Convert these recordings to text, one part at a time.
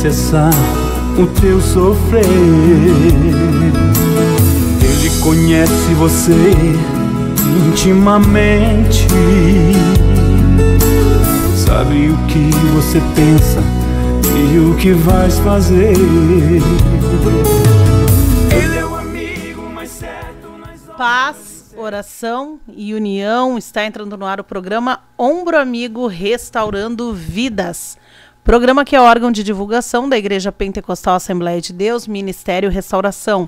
cessar o teu sofrer. Ele conhece você intimamente, sabe o que você pensa e o que vais fazer. Ele é o amigo mais certo nas Paz. Oração e União está entrando no ar o programa Ombro Amigo Restaurando Vidas. Programa que é órgão de divulgação da Igreja Pentecostal Assembleia de Deus, Ministério Restauração.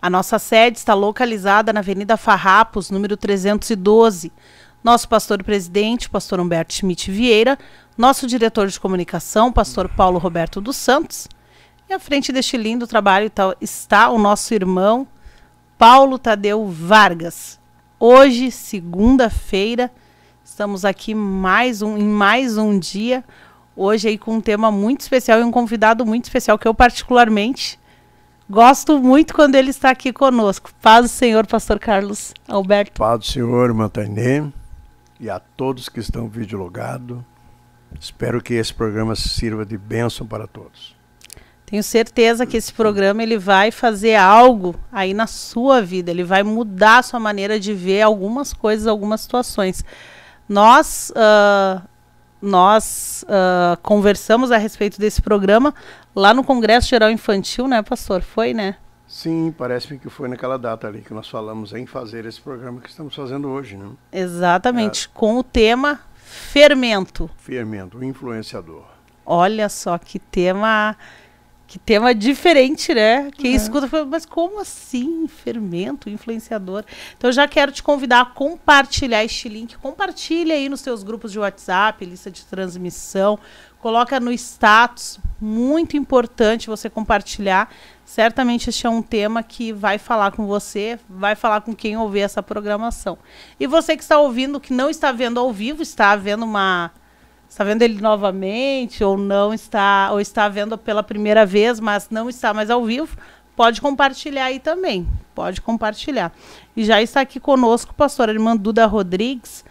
A nossa sede está localizada na Avenida Farrapos, número 312. Nosso pastor presidente, pastor Humberto Schmidt Vieira, nosso diretor de comunicação, pastor Paulo Roberto dos Santos. E à frente deste lindo trabalho tá, está o nosso irmão Paulo Tadeu Vargas. Hoje, segunda-feira, estamos aqui mais um, em mais um dia hoje aí com um tema muito especial e um convidado muito especial que eu particularmente gosto muito quando ele está aqui conosco. Paz do Senhor, pastor Carlos Alberto. Paz do Senhor, Matanê, e a todos que estão videologado. Espero que esse programa sirva de bênção para todos. Tenho certeza que esse programa ele vai fazer algo aí na sua vida, ele vai mudar a sua maneira de ver algumas coisas, algumas situações. Nós, uh, nós uh, conversamos a respeito desse programa lá no Congresso Geral Infantil, né, pastor? Foi, né? Sim, parece-me que foi naquela data ali que nós falamos em fazer esse programa que estamos fazendo hoje, né? Exatamente, é. com o tema fermento. Fermento, influenciador. Olha só que tema que tema diferente, né? Quem é. escuta fala, mas como assim? Fermento, influenciador. Então, já quero te convidar a compartilhar este link. Compartilha aí nos seus grupos de WhatsApp, lista de transmissão. Coloca no status. Muito importante você compartilhar. Certamente este é um tema que vai falar com você, vai falar com quem ouvir essa programação. E você que está ouvindo, que não está vendo ao vivo, está vendo uma está vendo ele novamente ou não está, ou está vendo pela primeira vez, mas não está mais ao vivo, pode compartilhar aí também. Pode compartilhar. E já está aqui conosco o pastor irmã Duda Rodrigues,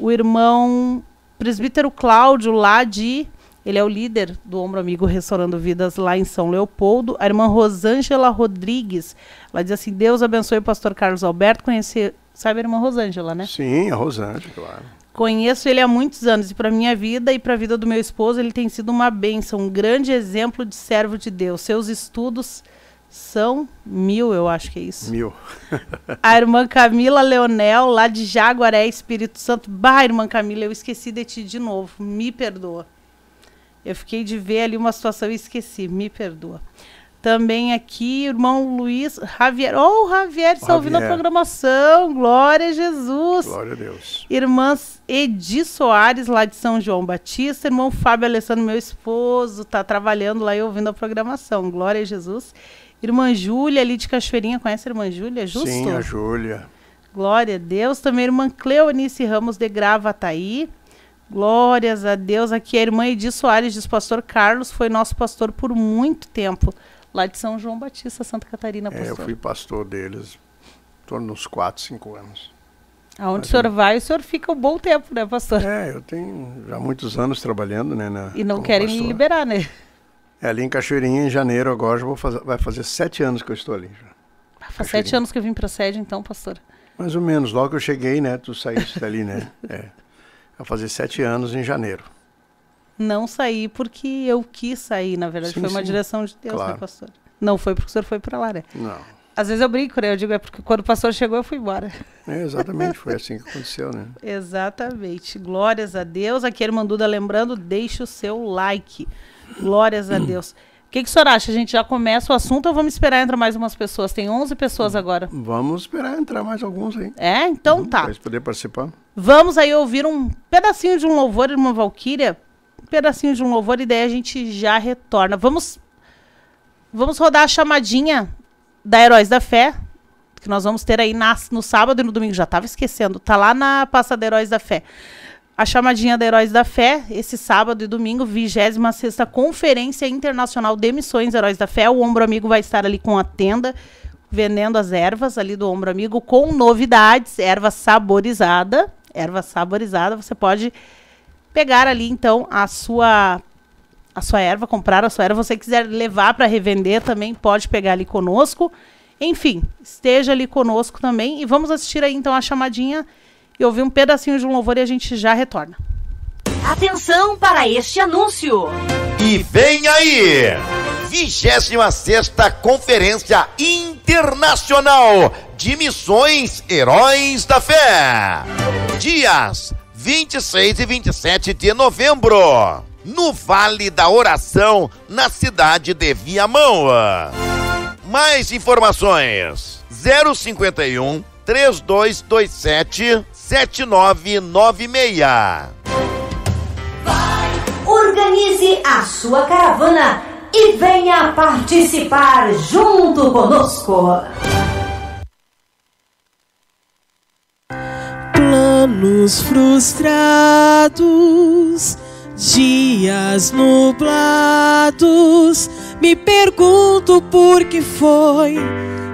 o irmão presbítero Cláudio, lá de. Ele é o líder do Ombro Amigo Restaurando Vidas lá em São Leopoldo. A irmã Rosângela Rodrigues. Ela diz assim: Deus abençoe o pastor Carlos Alberto. Conhecer. Sabe a irmã Rosângela, né? Sim, a Rosângela, claro. Conheço ele há muitos anos e para minha vida e para a vida do meu esposo ele tem sido uma benção, um grande exemplo de servo de Deus. Seus estudos são mil, eu acho que é isso. Mil. a irmã Camila Leonel, lá de Jaguaré, Espírito Santo. Bah, irmã Camila, eu esqueci de ti de novo. Me perdoa. Eu fiquei de ver ali uma situação e esqueci. Me perdoa. Também aqui, irmão Luiz Javier. Oh, Javier está ouvindo a programação. Glória a Jesus. Glória a Deus. Irmãs Edi Soares, lá de São João Batista. Irmão Fábio Alessandro, meu esposo, está trabalhando lá e ouvindo a programação. Glória a Jesus. Irmã Júlia, ali de Cachoeirinha. Conhece a irmã Júlia? É justo? Sim, a Júlia. Glória a Deus. Também a irmã Cleonice Ramos de Gravataí. Glórias a Deus. Aqui a irmã Edi Soares diz: Pastor Carlos foi nosso pastor por muito tempo lá de São João Batista, Santa Catarina, pastor. É, eu fui pastor deles torno uns 4, 5 anos. Aonde Mas o senhor vai, o senhor fica um bom tempo, né, pastor? É, eu tenho já muitos anos trabalhando, né? Na, e não querem pastor. me liberar, né? É, ali em Cachoeirinha, em janeiro, agora já vou fazer, vai fazer sete anos que eu estou ali. Já. faz sete anos que eu vim para a sede, então, pastor. Mais ou menos, logo que eu cheguei, né? Tu saíste dali, né? É. Vai fazer sete anos em janeiro não saí porque eu quis sair, na verdade. Sim, foi uma direção de Deus, né, claro. né, pastor? Não foi porque o senhor foi para lá, né? Não. Às vezes eu brinco, né? Eu digo, é porque quando o pastor chegou, eu fui embora. É, exatamente, foi assim que aconteceu, né? exatamente. Glórias a Deus. Aqui a irmã Duda lembrando, deixe o seu like. Glórias a Deus. O que, que o senhor acha? A gente já começa o assunto ou vamos esperar entrar mais umas pessoas? Tem 11 pessoas agora. Vamos esperar entrar mais alguns aí. É? Então tá. Para poder participar. Vamos aí ouvir um pedacinho de um louvor, irmã Valquíria, um pedacinho de um louvor e daí a gente já retorna. Vamos, vamos rodar a chamadinha da Heróis da Fé, que nós vamos ter aí na, no sábado e no domingo. Já estava esquecendo. Tá lá na pasta da Heróis da Fé. A chamadinha da Heróis da Fé, esse sábado e domingo, 26 Conferência Internacional de Missões Heróis da Fé. O Ombro Amigo vai estar ali com a tenda, vendendo as ervas ali do Ombro Amigo, com novidades, erva saborizada. Erva saborizada, você pode pegar ali então a sua a sua erva, comprar a sua erva, você quiser levar para revender também, pode pegar ali conosco. Enfim, esteja ali conosco também e vamos assistir aí então a chamadinha e ouvir um pedacinho de um louvor e a gente já retorna. Atenção para este anúncio. E vem aí! 26 Conferência Internacional de Missões Heróis da Fé. Dias 26 e 27 de novembro, no Vale da Oração, na cidade de Viamão. Mais informações: 051 3227 7996. Organize a sua caravana e venha participar junto conosco. Planos frustrados, dias nublados, me pergunto por que foi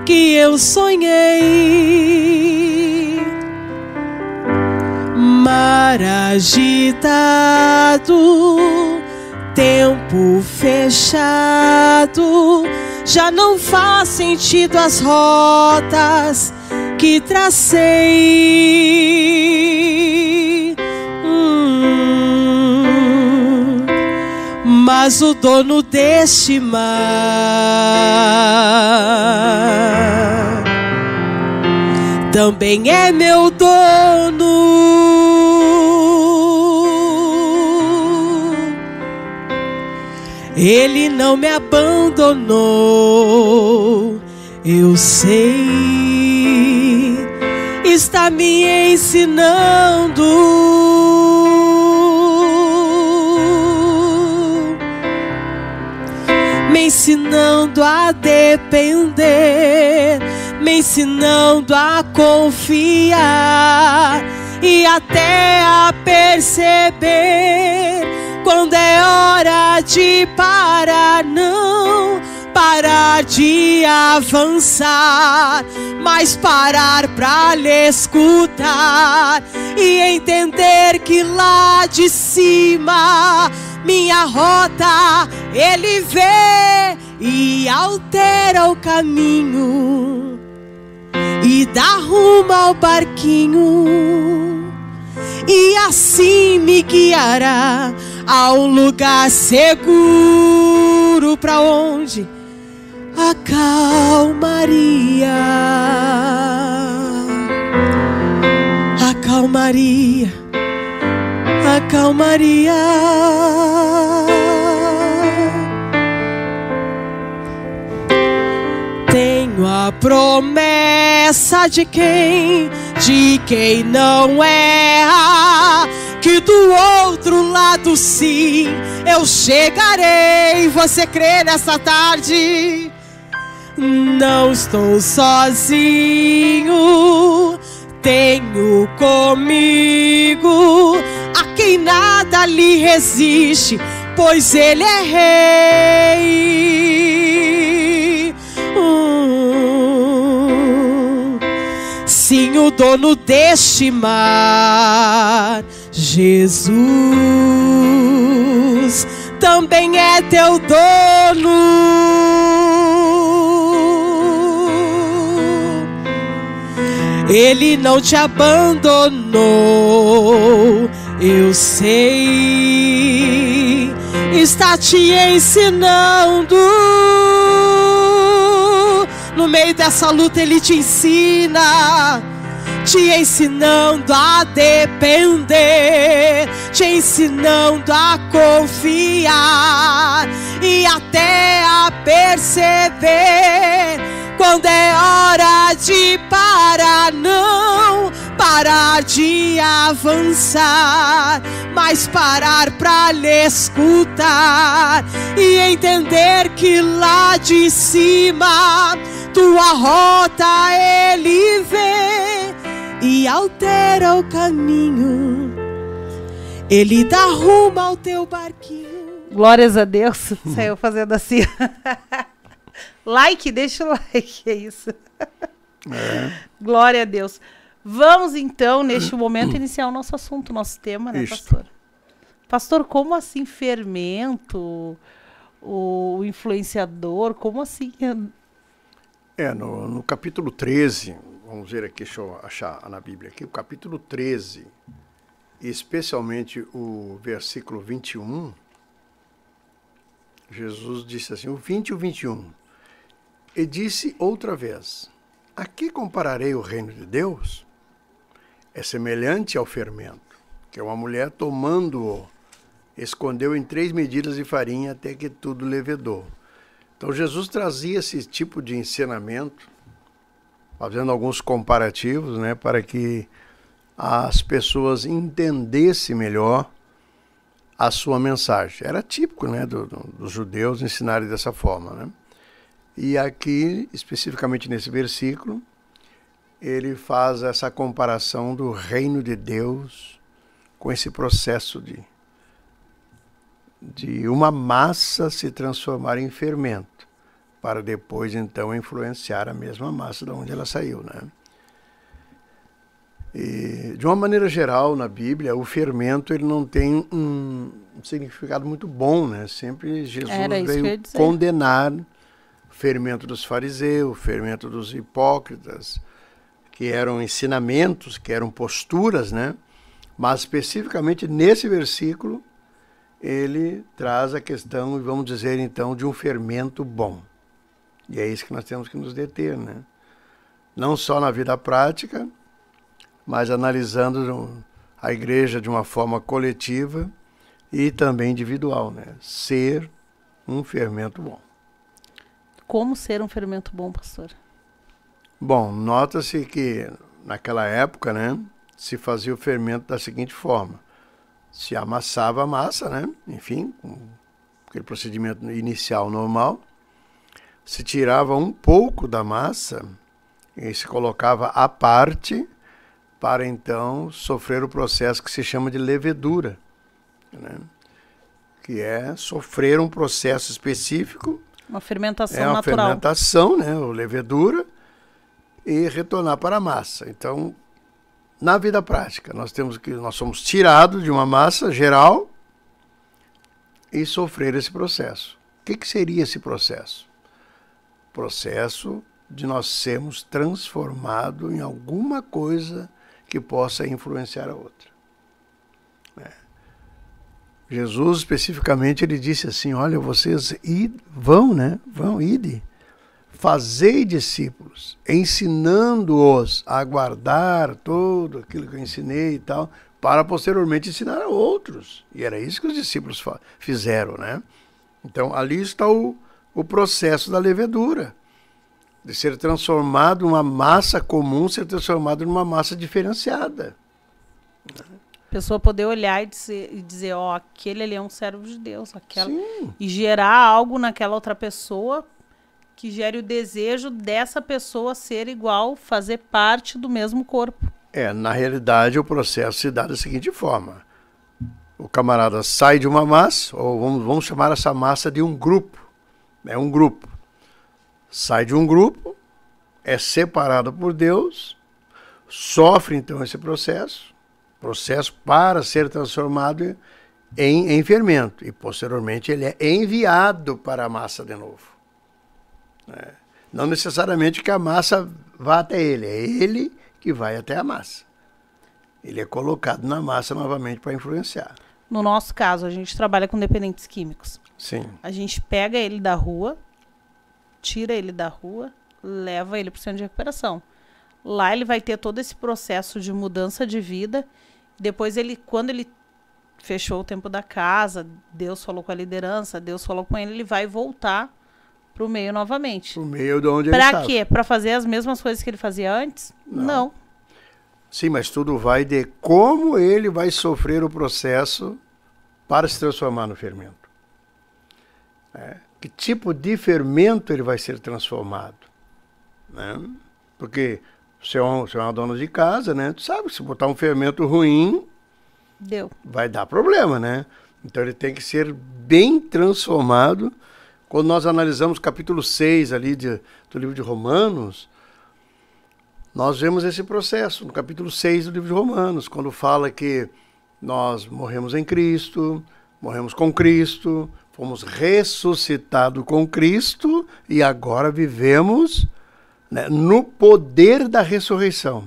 que eu sonhei. Mar agitado, tempo fechado, já não faz sentido as rotas que tracei. Hum. mas o dono deste mar também é meu dono. Ele não me abandonou, eu sei está me ensinando. Me ensinando a depender, me ensinando a confiar e até a perceber quando é hora de parar, não parar de avançar, mas parar para lhe escutar e entender que lá de cima minha rota ele vê e altera o caminho e dá rumo ao barquinho e assim me guiará a um lugar seguro para onde acalmaria, acalmaria, acalmaria. Tenho a promessa de quem, de quem não é, que do outro lado sim eu chegarei. Você crê nessa tarde? Não estou sozinho, tenho comigo a quem nada lhe resiste, pois ele é rei. Hum. sim, o dono deste mar, Jesus também é teu dono. Ele não te abandonou, eu sei, está te ensinando. No meio dessa luta, ele te ensina te ensinando a depender, te ensinando a confiar e até a perceber quando é hora de parar, não parar de avançar, mas parar para lhe escutar e entender que lá de cima tua rota ele vê e altera o caminho. Ele dá rumo ao teu barquinho. Glórias a Deus. Saiu fazendo assim. like, deixa o like, é isso. É. Glória a Deus. Vamos então, neste momento, iniciar o nosso assunto, o nosso tema, né, Isto. pastor? Pastor, como assim fermento, o influenciador, como assim? É, no, no capítulo 13 vamos ver aqui, deixa eu achar na Bíblia aqui, o capítulo 13, especialmente o versículo 21, Jesus disse assim, o 20 e o 21, e disse outra vez, a que compararei o reino de Deus? É semelhante ao fermento, que é uma mulher tomando-o, escondeu em três medidas de farinha até que tudo levedou. Então Jesus trazia esse tipo de ensinamento fazendo alguns comparativos, né, para que as pessoas entendessem melhor a sua mensagem. Era típico, né, do, do, dos judeus ensinarem dessa forma, né? E aqui, especificamente nesse versículo, ele faz essa comparação do reino de Deus com esse processo de de uma massa se transformar em fermento para depois então influenciar a mesma massa da onde ela saiu, né? E, de uma maneira geral, na Bíblia, o fermento ele não tem um significado muito bom, né? Sempre Jesus veio condenar o fermento dos fariseus, o fermento dos hipócritas, que eram ensinamentos, que eram posturas, né? Mas especificamente nesse versículo, ele traz a questão, vamos dizer então, de um fermento bom. E é isso que nós temos que nos deter, né? Não só na vida prática, mas analisando a igreja de uma forma coletiva e também individual, né? Ser um fermento bom. Como ser um fermento bom, pastor? Bom, nota-se que naquela época, né, se fazia o fermento da seguinte forma: se amassava a massa, né? Enfim, com aquele procedimento inicial normal se tirava um pouco da massa e se colocava à parte para então sofrer o processo que se chama de levedura, né? que é sofrer um processo específico. Uma fermentação é uma natural. fermentação, né, ou levedura, e retornar para a massa. Então, na vida prática, nós temos que nós somos tirados de uma massa geral e sofrer esse processo. O que, que seria esse processo? processo de nós sermos transformados em alguma coisa que possa influenciar a outra. É. Jesus especificamente ele disse assim: Olha, vocês id, vão, né? Vão, ide. Fazei discípulos, ensinando-os a guardar tudo aquilo que eu ensinei e tal, para posteriormente ensinar a outros. E era isso que os discípulos fizeram, né? Então ali está o, o processo da levedura, de ser transformado uma massa comum, ser transformado numa massa diferenciada. A pessoa poder olhar e dizer, e dizer ó, aquele ali é um servo de Deus, aquela Sim. e gerar algo naquela outra pessoa que gere o desejo dessa pessoa ser igual, fazer parte do mesmo corpo. É, na realidade o processo se dá da seguinte forma: o camarada sai de uma massa, ou vamos, vamos chamar essa massa de um grupo. É um grupo. Sai de um grupo, é separado por Deus, sofre então esse processo, processo para ser transformado em, em fermento. E posteriormente ele é enviado para a massa de novo. É. Não necessariamente que a massa vá até ele, é ele que vai até a massa. Ele é colocado na massa novamente para influenciar. No nosso caso, a gente trabalha com dependentes químicos. Sim. A gente pega ele da rua, tira ele da rua, leva ele para o centro de recuperação. Lá ele vai ter todo esse processo de mudança de vida. Depois ele, quando ele fechou o tempo da casa, Deus falou com a liderança, Deus falou com ele, ele vai voltar para o meio novamente. o meio de onde pra ele estava. Para quê? Para fazer as mesmas coisas que ele fazia antes? Não. Não. Sim, mas tudo vai de como ele vai sofrer o processo para se transformar no fermento. Né? Que tipo de fermento ele vai ser transformado? Né? Porque você é, uma, você é uma dona de casa, né? Tu sabe, se botar um fermento ruim, Deu. vai dar problema, né? Então ele tem que ser bem transformado. Quando nós analisamos o capítulo 6 ali de, do livro de Romanos, nós vemos esse processo no capítulo 6 do livro de Romanos, quando fala que nós morremos em Cristo, morremos com Cristo, fomos ressuscitados com Cristo e agora vivemos né, no poder da ressurreição.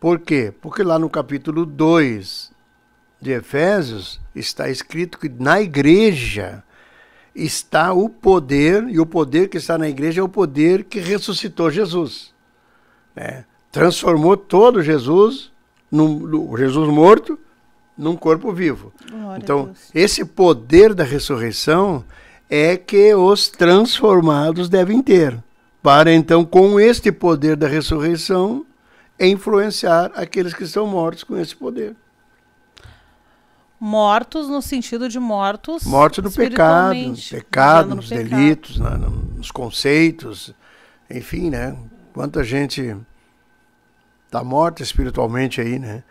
Por quê? Porque lá no capítulo 2 de Efésios está escrito que na igreja está o poder, e o poder que está na igreja é o poder que ressuscitou Jesus. Né? Transformou todo Jesus, no, no Jesus morto, num corpo vivo. Glória então, esse poder da ressurreição é que os transformados devem ter, para então, com este poder da ressurreição, influenciar aqueles que estão mortos com esse poder. Mortos no sentido de mortos. Mortos no pecado, pecado, nos pecado. delitos, na, né, nos conceitos, enfim, né? Quanta gente está morta espiritualmente aí, né?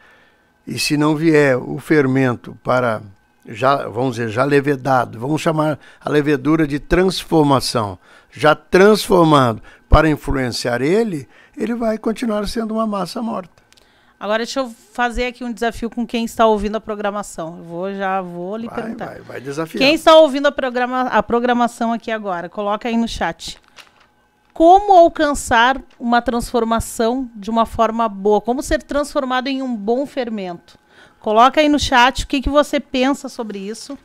E se não vier o fermento para, já, vamos dizer, já levedado, vamos chamar a levedura de transformação, já transformado para influenciar ele, ele vai continuar sendo uma massa morta. Agora deixa eu fazer aqui um desafio com quem está ouvindo a programação. Eu vou já vou lhe vai, perguntar. Vai, vai desafiar. Quem está ouvindo a, programa, a programação aqui agora, coloca aí no chat como alcançar uma transformação de uma forma boa, como ser transformado em um bom fermento. Coloca aí no chat o que, que você pensa sobre isso.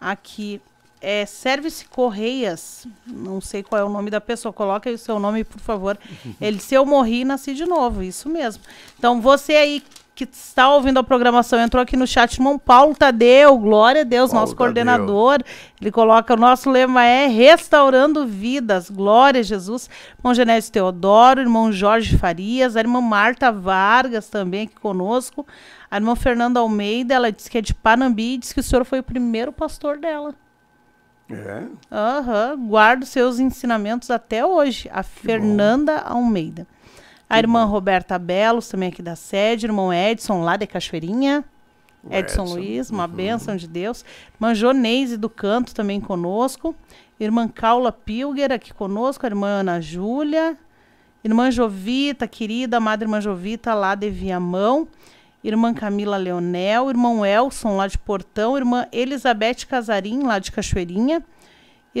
Aqui é Service Correias, não sei qual é o nome da pessoa, coloca aí o seu nome, por favor. Ele se eu morri, nasci de novo, isso mesmo. Então você aí que está ouvindo a programação entrou aqui no chat. Irmão Paulo Tadeu, glória a Deus, Paulo nosso coordenador. Tadeu. Ele coloca: o nosso lema é Restaurando Vidas. Glória a Jesus. Irmão Genésio Teodoro, irmão Jorge Farias, a irmã Marta Vargas também aqui conosco. A irmã Fernanda Almeida, ela disse que é de Panambi e disse que o senhor foi o primeiro pastor dela. É? Aham, uhum. guardo seus ensinamentos até hoje. A que Fernanda bom. Almeida. A irmã bom. Roberta Belos, também aqui da sede. Irmão Edson, lá de Cachoeirinha. Edson, Edson, Luiz, uma uhum. bênção de Deus. Irmã Joneise do Canto também conosco. Irmã Caula Pilger aqui conosco. A irmã Ana Júlia. Irmã Jovita, querida, amada irmã Jovita, lá de Viamão. Irmã Camila Leonel. Irmão Elson, lá de Portão. Irmã Elizabeth Casarim, lá de Cachoeirinha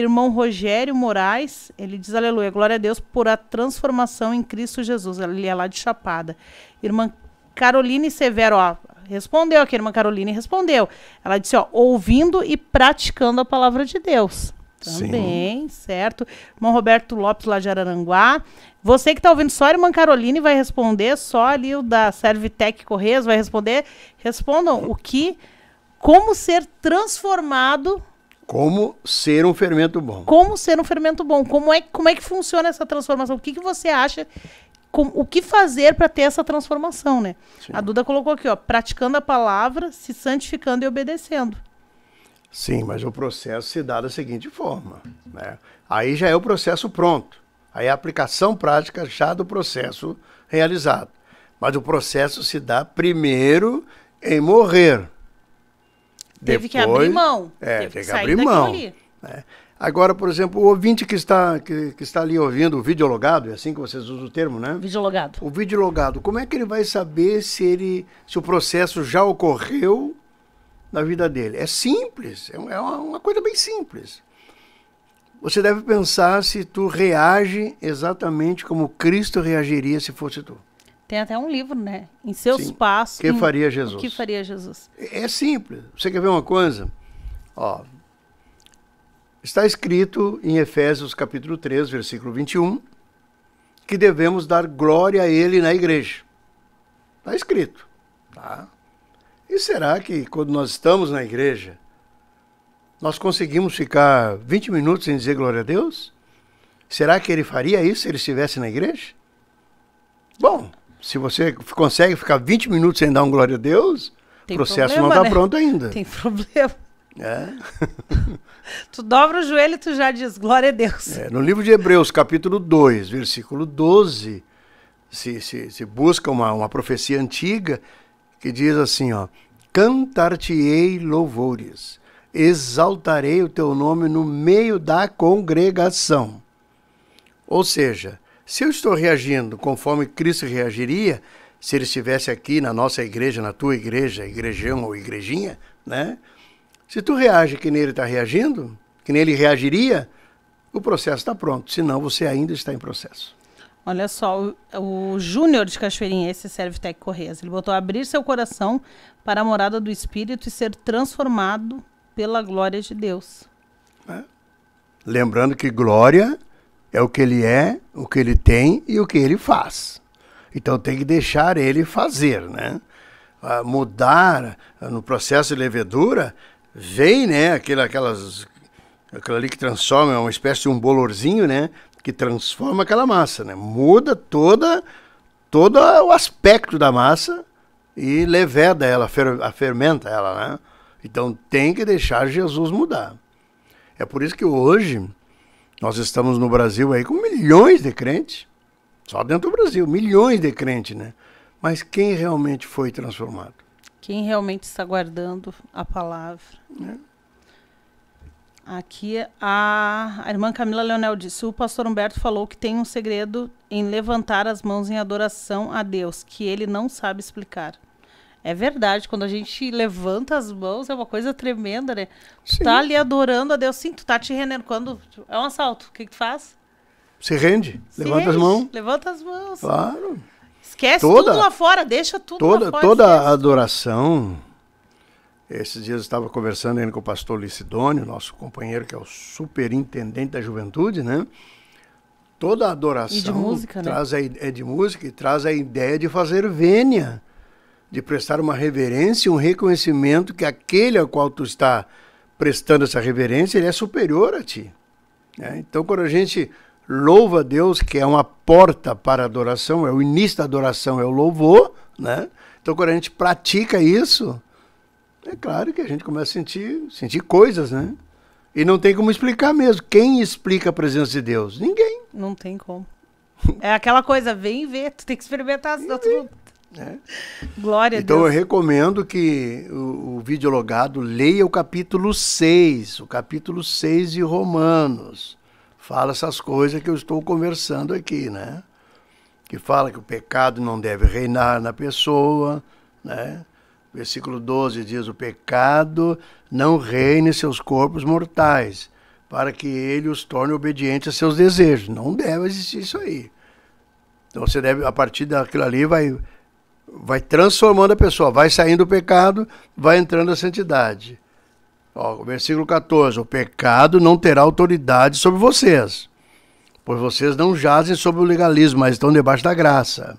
irmão Rogério Moraes, ele diz aleluia, glória a Deus por a transformação em Cristo Jesus. Ele é lá de Chapada. Irmã Caroline Severo, ó, respondeu aqui, irmã Caroline respondeu. Ela disse, ó, ouvindo e praticando a palavra de Deus. Também, Sim. certo? Irmão Roberto Lopes, lá de Araranguá. Você que está ouvindo, só a irmã Caroline vai responder, só ali o da Servitec Correios vai responder. Respondam o que, como ser transformado como ser um fermento bom. Como ser um fermento bom. Como é, como é que funciona essa transformação? O que, que você acha? Com, o que fazer para ter essa transformação, né? Sim. A Duda colocou aqui, ó, praticando a palavra, se santificando e obedecendo. Sim, mas o processo se dá da seguinte forma, né? Aí já é o processo pronto. Aí é a aplicação prática já do processo realizado. Mas o processo se dá primeiro em morrer. Teve que abrir mão. É, teve, que, que abrir mão. É. Agora, por exemplo, o ouvinte que está, que, que está ali ouvindo o videologado, é assim que vocês usam o termo, né? Videologado. O videologado, como é que ele vai saber se, ele, se o processo já ocorreu na vida dele? É simples, é, é uma, uma coisa bem simples. Você deve pensar se tu reage exatamente como Cristo reagiria se fosse tu. Tem até um livro, né? Em seus Sim. passos. Que faria Jesus? Que faria Jesus? É simples. Você quer ver uma coisa? Ó, está escrito em Efésios capítulo 3, versículo 21, que devemos dar glória a ele na igreja. Está escrito, tá? E será que quando nós estamos na igreja, nós conseguimos ficar 20 minutos sem dizer glória a Deus? Será que ele faria isso se ele estivesse na igreja? Bom, se você consegue ficar 20 minutos sem dar um glória a Deus, o processo problema, não está né? pronto ainda. Tem problema. É. tu dobra o joelho e tu já diz glória a Deus. É, no livro de Hebreus, capítulo 2, versículo 12, se, se, se busca uma, uma profecia antiga que diz assim, ó, cantar-te-ei louvores, exaltarei o teu nome no meio da congregação. Ou seja, se eu estou reagindo conforme Cristo reagiria, se ele estivesse aqui na nossa igreja, na tua igreja, igrejão ou igrejinha, né? Se tu reage que nem ele está reagindo, que nem ele reagiria, o processo está pronto, senão você ainda está em processo. Olha só, o, o Júnior de Cachoeirinha, esse Tec Correias, ele botou abrir seu coração para a morada do Espírito e ser transformado pela glória de Deus. É. Lembrando que glória é o que ele é, o que ele tem e o que ele faz. Então tem que deixar ele fazer, né? Ah, mudar ah, no processo de levedura vem, né? Aquela, aquelas, aquela ali que transforma, é uma espécie de um bolorzinho, né? Que transforma aquela massa, né? Muda toda, todo o aspecto da massa e leveda ela, fer, a fermenta ela, né? Então tem que deixar Jesus mudar. É por isso que hoje nós estamos no Brasil aí com milhões de crentes, só dentro do Brasil, milhões de crentes, né? Mas quem realmente foi transformado? Quem realmente está guardando a palavra? É. Aqui a, a, irmã Camila Leonel disse: o pastor Humberto falou que tem um segredo em levantar as mãos em adoração a Deus, que ele não sabe explicar. É verdade, quando a gente levanta as mãos é uma coisa tremenda, né? Sim. Tá ali adorando a Deus, sim, tu tá te rendendo. Quando é um assalto, o que, que tu faz? Se rende, Se levanta rende, as mãos. Levanta as mãos. Claro. Esquece toda, tudo lá fora, deixa tudo toda, lá fora. Toda a adoração. Esses dias eu estava conversando ainda com o pastor Licidônio, nosso companheiro que é o superintendente da juventude, né? Toda a adoração e de música, né? traz né? a, é de música e traz a ideia de fazer vênia de prestar uma reverência e um reconhecimento que aquele ao qual tu está prestando essa reverência, ele é superior a ti. Né? Então, quando a gente louva a Deus, que é uma porta para a adoração, é o início da adoração, é o louvor, né? Então, quando a gente pratica isso, é claro que a gente começa a sentir, sentir coisas, né? E não tem como explicar mesmo. Quem explica a presença de Deus? Ninguém. Não tem como. É aquela coisa, vem ver, tu tem que experimentar, tu né? Glória então a Deus. eu recomendo que o, o videologado leia o capítulo 6, o capítulo 6 de Romanos. Fala essas coisas que eu estou conversando aqui, né? Que fala que o pecado não deve reinar na pessoa, né? Versículo 12 diz: O pecado não reine seus corpos mortais, para que ele os torne obedientes a seus desejos. Não deve existir isso aí. Então você deve, a partir daquilo ali, vai vai transformando a pessoa, vai saindo do pecado, vai entrando a santidade. Ó, versículo 14: O pecado não terá autoridade sobre vocês, pois vocês não jazem sob o legalismo, mas estão debaixo da graça.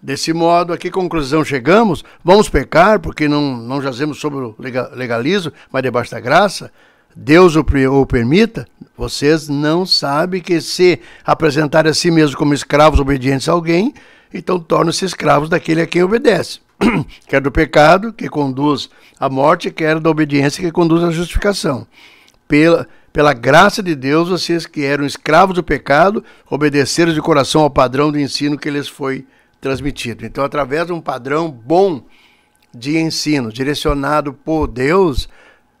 Desse modo, a que conclusão chegamos? Vamos pecar porque não, não jazemos sobre o legalismo, mas debaixo da graça? Deus o, o permita? Vocês não sabem que se apresentarem a si mesmos como escravos obedientes a alguém, então tornam-se escravos daquele a quem obedece. quer do pecado, que conduz à morte, quer da obediência, que conduz à justificação. Pela, pela graça de Deus, vocês que eram escravos do pecado, obedeceram de coração ao padrão do ensino que lhes foi transmitido. Então, através de um padrão bom de ensino, direcionado por Deus,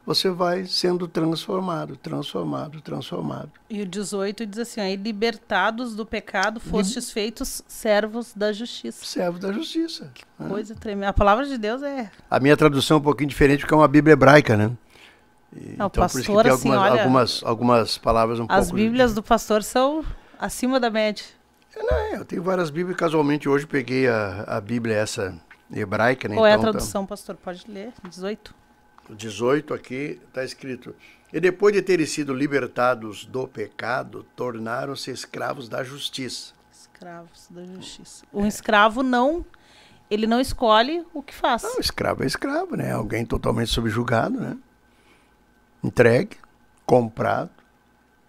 você vai sendo transformado, transformado, transformado. E o 18 diz assim: aí, libertados do pecado, fostes feitos servos da justiça. Servos da justiça. Que né? coisa tremenda. A palavra de Deus é. A minha tradução é um pouquinho diferente, porque é uma Bíblia hebraica, né? Não, então, pastor, por isso que tem algumas, assim, olha, algumas, algumas palavras um as pouco. As Bíblias do pastor são acima da média. É, não, é, eu tenho várias Bíblias, casualmente hoje peguei a, a Bíblia essa hebraica, né? Qual então, é a então, tá. tradução, então... pastor? Pode ler, 18. 18 aqui está escrito: E depois de terem sido libertados do pecado, tornaram-se escravos da justiça. Escravos da justiça. É. Um escravo não. Ele não escolhe o que faz. Não, escravo é escravo, né? Alguém totalmente subjugado, né? Entregue, comprado,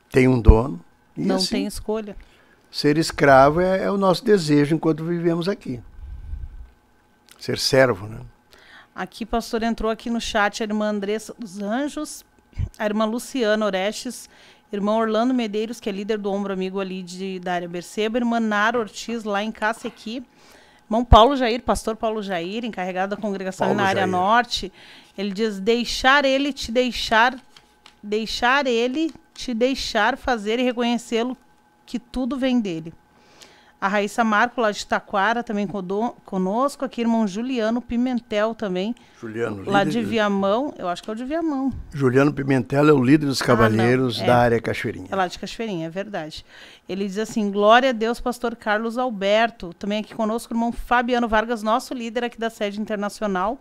tem um dono. não assim, tem escolha. Ser escravo é, é o nosso desejo enquanto vivemos aqui. Ser servo, né? Aqui, pastor, entrou aqui no chat a irmã Andressa dos Anjos, a irmã Luciana Orestes, irmão Orlando Medeiros, que é líder do Ombro Amigo ali de, da área Berceba, irmã Nara Ortiz, lá em aqui, irmão Paulo Jair, pastor Paulo Jair, encarregado da congregação Paulo na área Jair. norte. Ele diz, deixar ele te deixar, deixar ele te deixar fazer e reconhecê-lo que tudo vem dele. A Raíssa Marco, lá de Taquara, também conosco. Aqui, irmão Juliano Pimentel também. Juliano, Lá de Viamão, eu acho que é o de Viamão. Juliano Pimentel é o líder dos cavalheiros ah, é. da área Cachoeirinha. É lá de Cachoeirinha, é verdade. Ele diz assim: Glória a Deus, pastor Carlos Alberto. Também aqui conosco, irmão Fabiano Vargas, nosso líder aqui da sede internacional.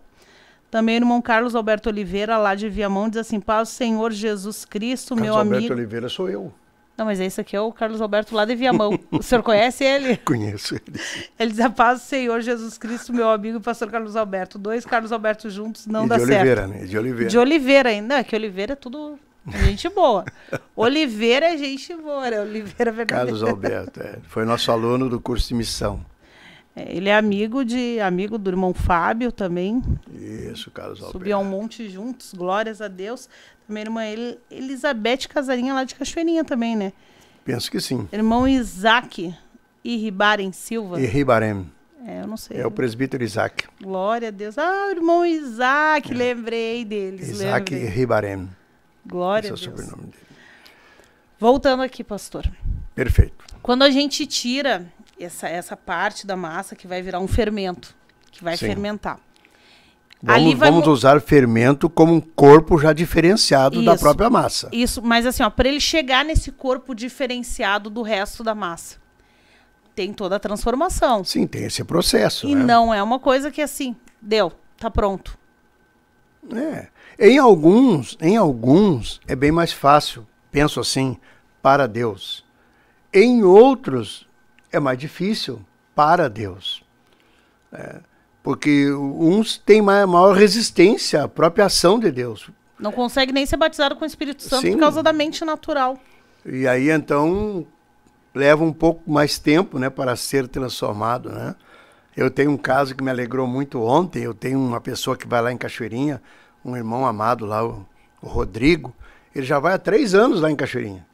Também o irmão Carlos Alberto Oliveira, lá de Viamão, diz assim: Paz, Senhor Jesus Cristo, Carlos meu Alberto amigo. Carlos Alberto Oliveira sou eu. Não, mas esse aqui é o Carlos Alberto lá de Viamão. O senhor conhece ele? Conheço ele. Ele diz, a paz do Senhor Jesus Cristo, meu amigo e pastor Carlos Alberto. Dois Carlos Alberto juntos não e dá de Oliveira, certo. Né? De Oliveira, De Oliveira ainda. É que Oliveira é tudo gente boa. Oliveira é gente boa, né? Oliveira é verdadeira. Carlos Alberto, é. foi nosso aluno do curso de missão. É, ele é amigo de amigo do irmão Fábio também. Isso, Carlos Alberto. Subiu um monte juntos, glórias a Deus. Minha irmã ele, Elizabeth Casarinha lá de Cachoeirinha também, né? Penso que sim. Irmão Isaac Irribarem Silva. Irribarem. É, eu não sei. É o presbítero Isaac. Glória a Deus. Ah, o irmão Isaac, é. lembrei dele. Isaac lembrei. Ribarem. Glória Esse é a Deus. é o sobrenome dele. Voltando aqui, pastor. Perfeito. Quando a gente tira essa, essa parte da massa que vai virar um fermento, que vai Sim. fermentar. Vamos, vai... vamos, usar fermento como um corpo já diferenciado isso, da própria massa. Isso, mas assim, para ele chegar nesse corpo diferenciado do resto da massa, tem toda a transformação. Sim, tem esse processo. E né? não é uma coisa que assim, deu, tá pronto. É. Em alguns, em alguns é bem mais fácil, penso assim, para Deus. Em outros é mais difícil para Deus. É, porque uns têm maior resistência à própria ação de Deus. Não consegue nem ser batizado com o Espírito Santo Sim. por causa da mente natural. E aí então leva um pouco mais tempo, né, para ser transformado, né? Eu tenho um caso que me alegrou muito ontem. Eu tenho uma pessoa que vai lá em Cachoeirinha, um irmão amado lá, o, o Rodrigo. Ele já vai há três anos lá em Cachoeirinha.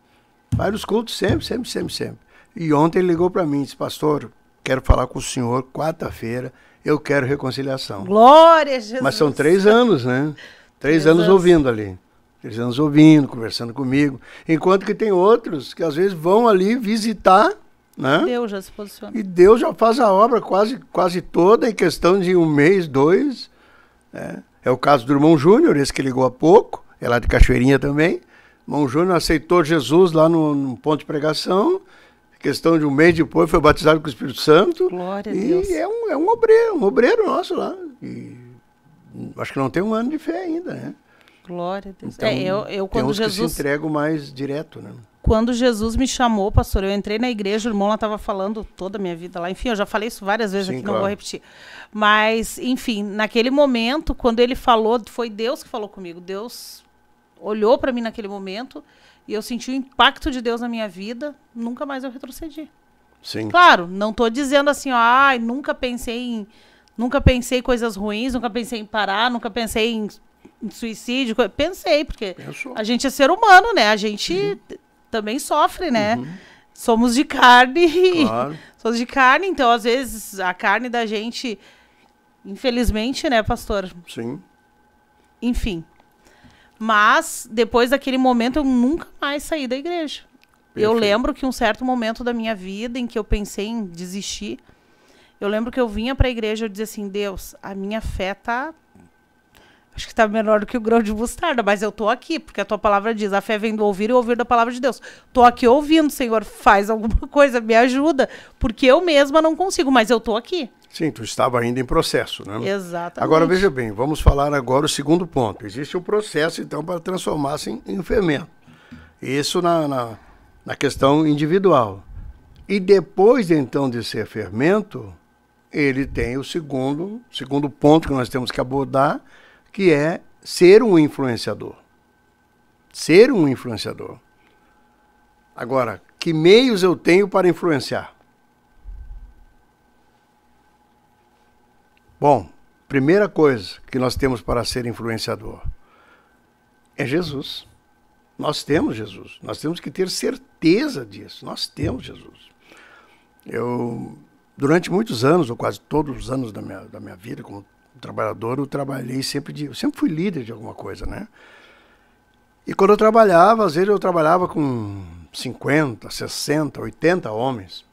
Vai nos cultos sempre, sempre, sempre, sempre. E ontem ele ligou para mim e disse, pastor, quero falar com o senhor quarta-feira, eu quero reconciliação. Glória a Jesus! Mas são três anos, né? Três anos ouvindo ali. Três anos ouvindo, conversando comigo. Enquanto que tem outros que às vezes vão ali visitar, né? Deus já se posiciona. E Deus já faz a obra quase, quase toda em questão de um mês, dois. Né? É o caso do irmão Júnior, esse que ligou há pouco, é lá de Cachoeirinha também. O irmão Júnior aceitou Jesus lá no, no ponto de pregação questão de um mês depois, foi batizado com o Espírito Santo. Glória a Deus. E é um, é um obreiro, um obreiro nosso lá. E acho que não tem um ano de fé ainda, né? Glória a Deus. Então, é, eu, eu quando tem uns Jesus... que se entrego mais direto, né? Quando Jesus me chamou, pastor, eu entrei na igreja, o irmão lá estava falando toda a minha vida lá. Enfim, eu já falei isso várias vezes Sim, aqui, claro. não vou repetir. Mas, enfim, naquele momento, quando ele falou, foi Deus que falou comigo. Deus olhou para mim naquele momento e eu senti o impacto de Deus na minha vida, nunca mais eu retrocedi. Sim. Claro, não estou dizendo assim, ó, ai, nunca pensei em nunca pensei coisas ruins, nunca pensei em parar, nunca pensei em, em suicídio, pensei porque Pensou. a gente é ser humano, né? A gente uhum. também sofre, né? Uhum. Somos de carne. Claro. Somos de carne, então às vezes a carne da gente infelizmente, né, pastor? Sim. Enfim, mas, depois daquele momento, eu nunca mais saí da igreja. Perfeito. Eu lembro que um certo momento da minha vida em que eu pensei em desistir, eu lembro que eu vinha para a igreja e eu dizia assim: Deus, a minha fé tá acho que está menor do que o grão de mostarda, mas eu estou aqui, porque a tua palavra diz, a fé vem do ouvir e ouvir da palavra de Deus. Estou aqui ouvindo, Senhor, faz alguma coisa, me ajuda, porque eu mesma não consigo, mas eu estou aqui. Sim, tu estava ainda em processo, né? Exatamente. Agora veja bem, vamos falar agora o segundo ponto. Existe o um processo, então, para transformar-se em, em, fermento. Isso na, na, na, questão individual. E depois, então, de ser fermento, ele tem o segundo, segundo ponto que nós temos que abordar, que é ser um influenciador. Ser um influenciador. Agora, que meios eu tenho para influenciar? Bom, primeira coisa que nós temos para ser influenciador é Jesus. Nós temos Jesus. Nós temos que ter certeza disso. Nós temos Jesus. Eu, durante muitos anos, ou quase todos os anos da minha, da minha vida como trabalhador, eu trabalhei sempre de. Eu sempre fui líder de alguma coisa, né? E quando eu trabalhava, às vezes eu trabalhava com 50, 60, 80 homens.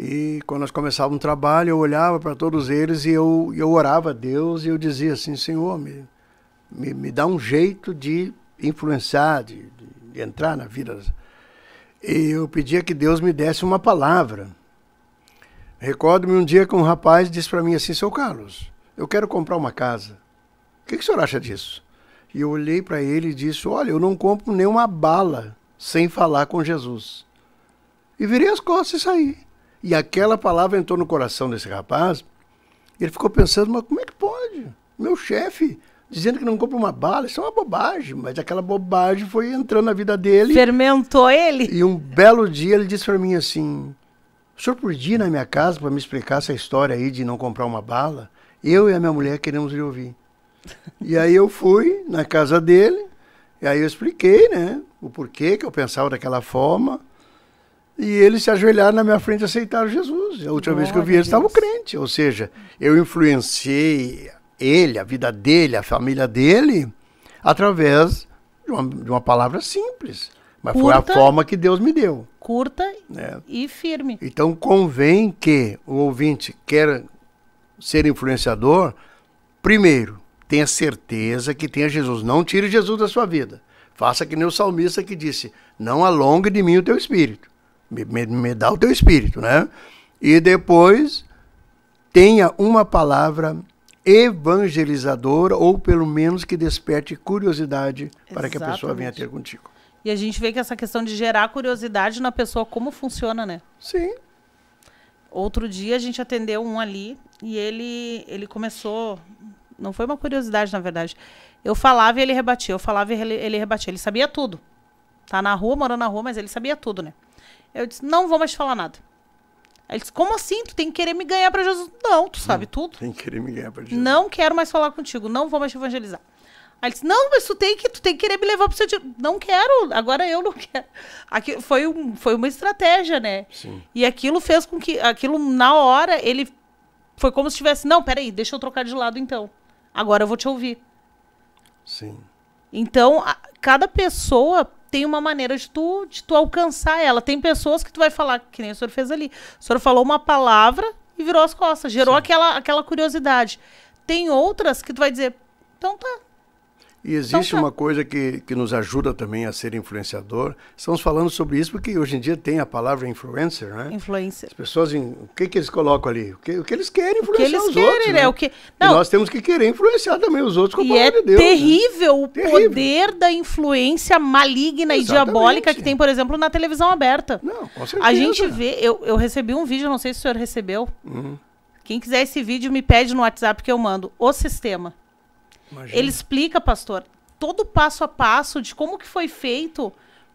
E quando nós começávamos um trabalho, eu olhava para todos eles e eu, eu orava a Deus e eu dizia assim: Senhor, me, me, me dá um jeito de influenciar, de, de entrar na vida. E eu pedia que Deus me desse uma palavra. Recordo-me um dia que um rapaz disse para mim assim: Seu Carlos, eu quero comprar uma casa. O que, que o senhor acha disso? E eu olhei para ele e disse: Olha, eu não compro nenhuma bala sem falar com Jesus. E virei as costas e saí. E aquela palavra entrou no coração desse rapaz. E ele ficou pensando, mas como é que pode? Meu chefe dizendo que não compra uma bala, isso é uma bobagem, mas aquela bobagem foi entrando na vida dele. Fermentou ele. E um belo dia ele disse para mim assim: "O senhor podia ir na minha casa para me explicar essa história aí de não comprar uma bala? Eu e a minha mulher queremos lhe ouvir". e aí eu fui na casa dele, e aí eu expliquei, né, o porquê que eu pensava daquela forma. E eles se ajoelharam na minha frente e aceitaram Jesus. A última Glória vez que eu vi eles estavam crente, ou seja, eu influenciei ele, a vida dele, a família dele, através de uma, de uma palavra simples. Mas curta, foi a forma que Deus me deu. Curta né? e firme. Então convém que o ouvinte quer ser influenciador, primeiro, tenha certeza que tenha Jesus. Não tire Jesus da sua vida. Faça que nem o salmista que disse: Não alongue de mim o teu espírito. Me, me, me dá o teu espírito, né? E depois tenha uma palavra evangelizadora ou pelo menos que desperte curiosidade Exatamente. para que a pessoa venha ter contigo. E a gente vê que essa questão de gerar curiosidade na pessoa como funciona, né? Sim. Outro dia a gente atendeu um ali e ele ele começou, não foi uma curiosidade na verdade. Eu falava e ele rebatia, eu falava e ele, ele rebatia. Ele sabia tudo. Tá na rua, morando na rua, mas ele sabia tudo, né? Eu disse, não vou mais falar nada. Ele disse, como assim? Tu tem que querer me ganhar para Jesus. Não, tu sabe hum, tudo. Tem que querer me ganhar para Jesus. Não quero mais falar contigo, não vou mais te evangelizar. Aí ele disse, não, mas tu tem que, tu tem que querer me levar pro seu dia. Não quero, agora eu não quero. Aqui, foi, um, foi uma estratégia, né? Sim. E aquilo fez com que, aquilo na hora, ele foi como se tivesse, não, peraí, deixa eu trocar de lado então. Agora eu vou te ouvir. Sim. Então, a, cada pessoa tem uma maneira de tu, de tu alcançar ela. Tem pessoas que tu vai falar, que nem o senhor fez ali. O senhor falou uma palavra e virou as costas, gerou aquela, aquela curiosidade. Tem outras que tu vai dizer, então tá, e existe então, tá. uma coisa que, que nos ajuda também a ser influenciador. Estamos falando sobre isso porque hoje em dia tem a palavra influencer, né? Influencer. As pessoas, o que, que eles colocam ali? O que, o que eles querem influenciar eles os querem, outros. Né? né? O que... Não, e nós temos que querer influenciar também os outros com a palavra é de Deus. Né? terrível né? o terrível. poder da influência maligna Exatamente. e diabólica que tem, por exemplo, na televisão aberta. Não, com certeza. A gente vê, eu, eu recebi um vídeo, não sei se o senhor recebeu. Uhum. Quem quiser esse vídeo, me pede no WhatsApp que eu mando. O Sistema. Imagina. Ele explica, pastor, todo o passo a passo de como que foi feito,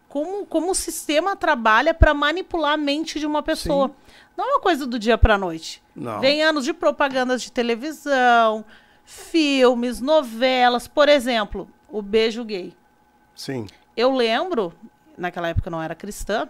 como, como o sistema trabalha para manipular a mente de uma pessoa. Sim. Não é uma coisa do dia para noite. Não. Vem anos de propagandas de televisão, filmes, novelas, por exemplo, o beijo gay. Sim. Eu lembro, naquela época eu não era cristã,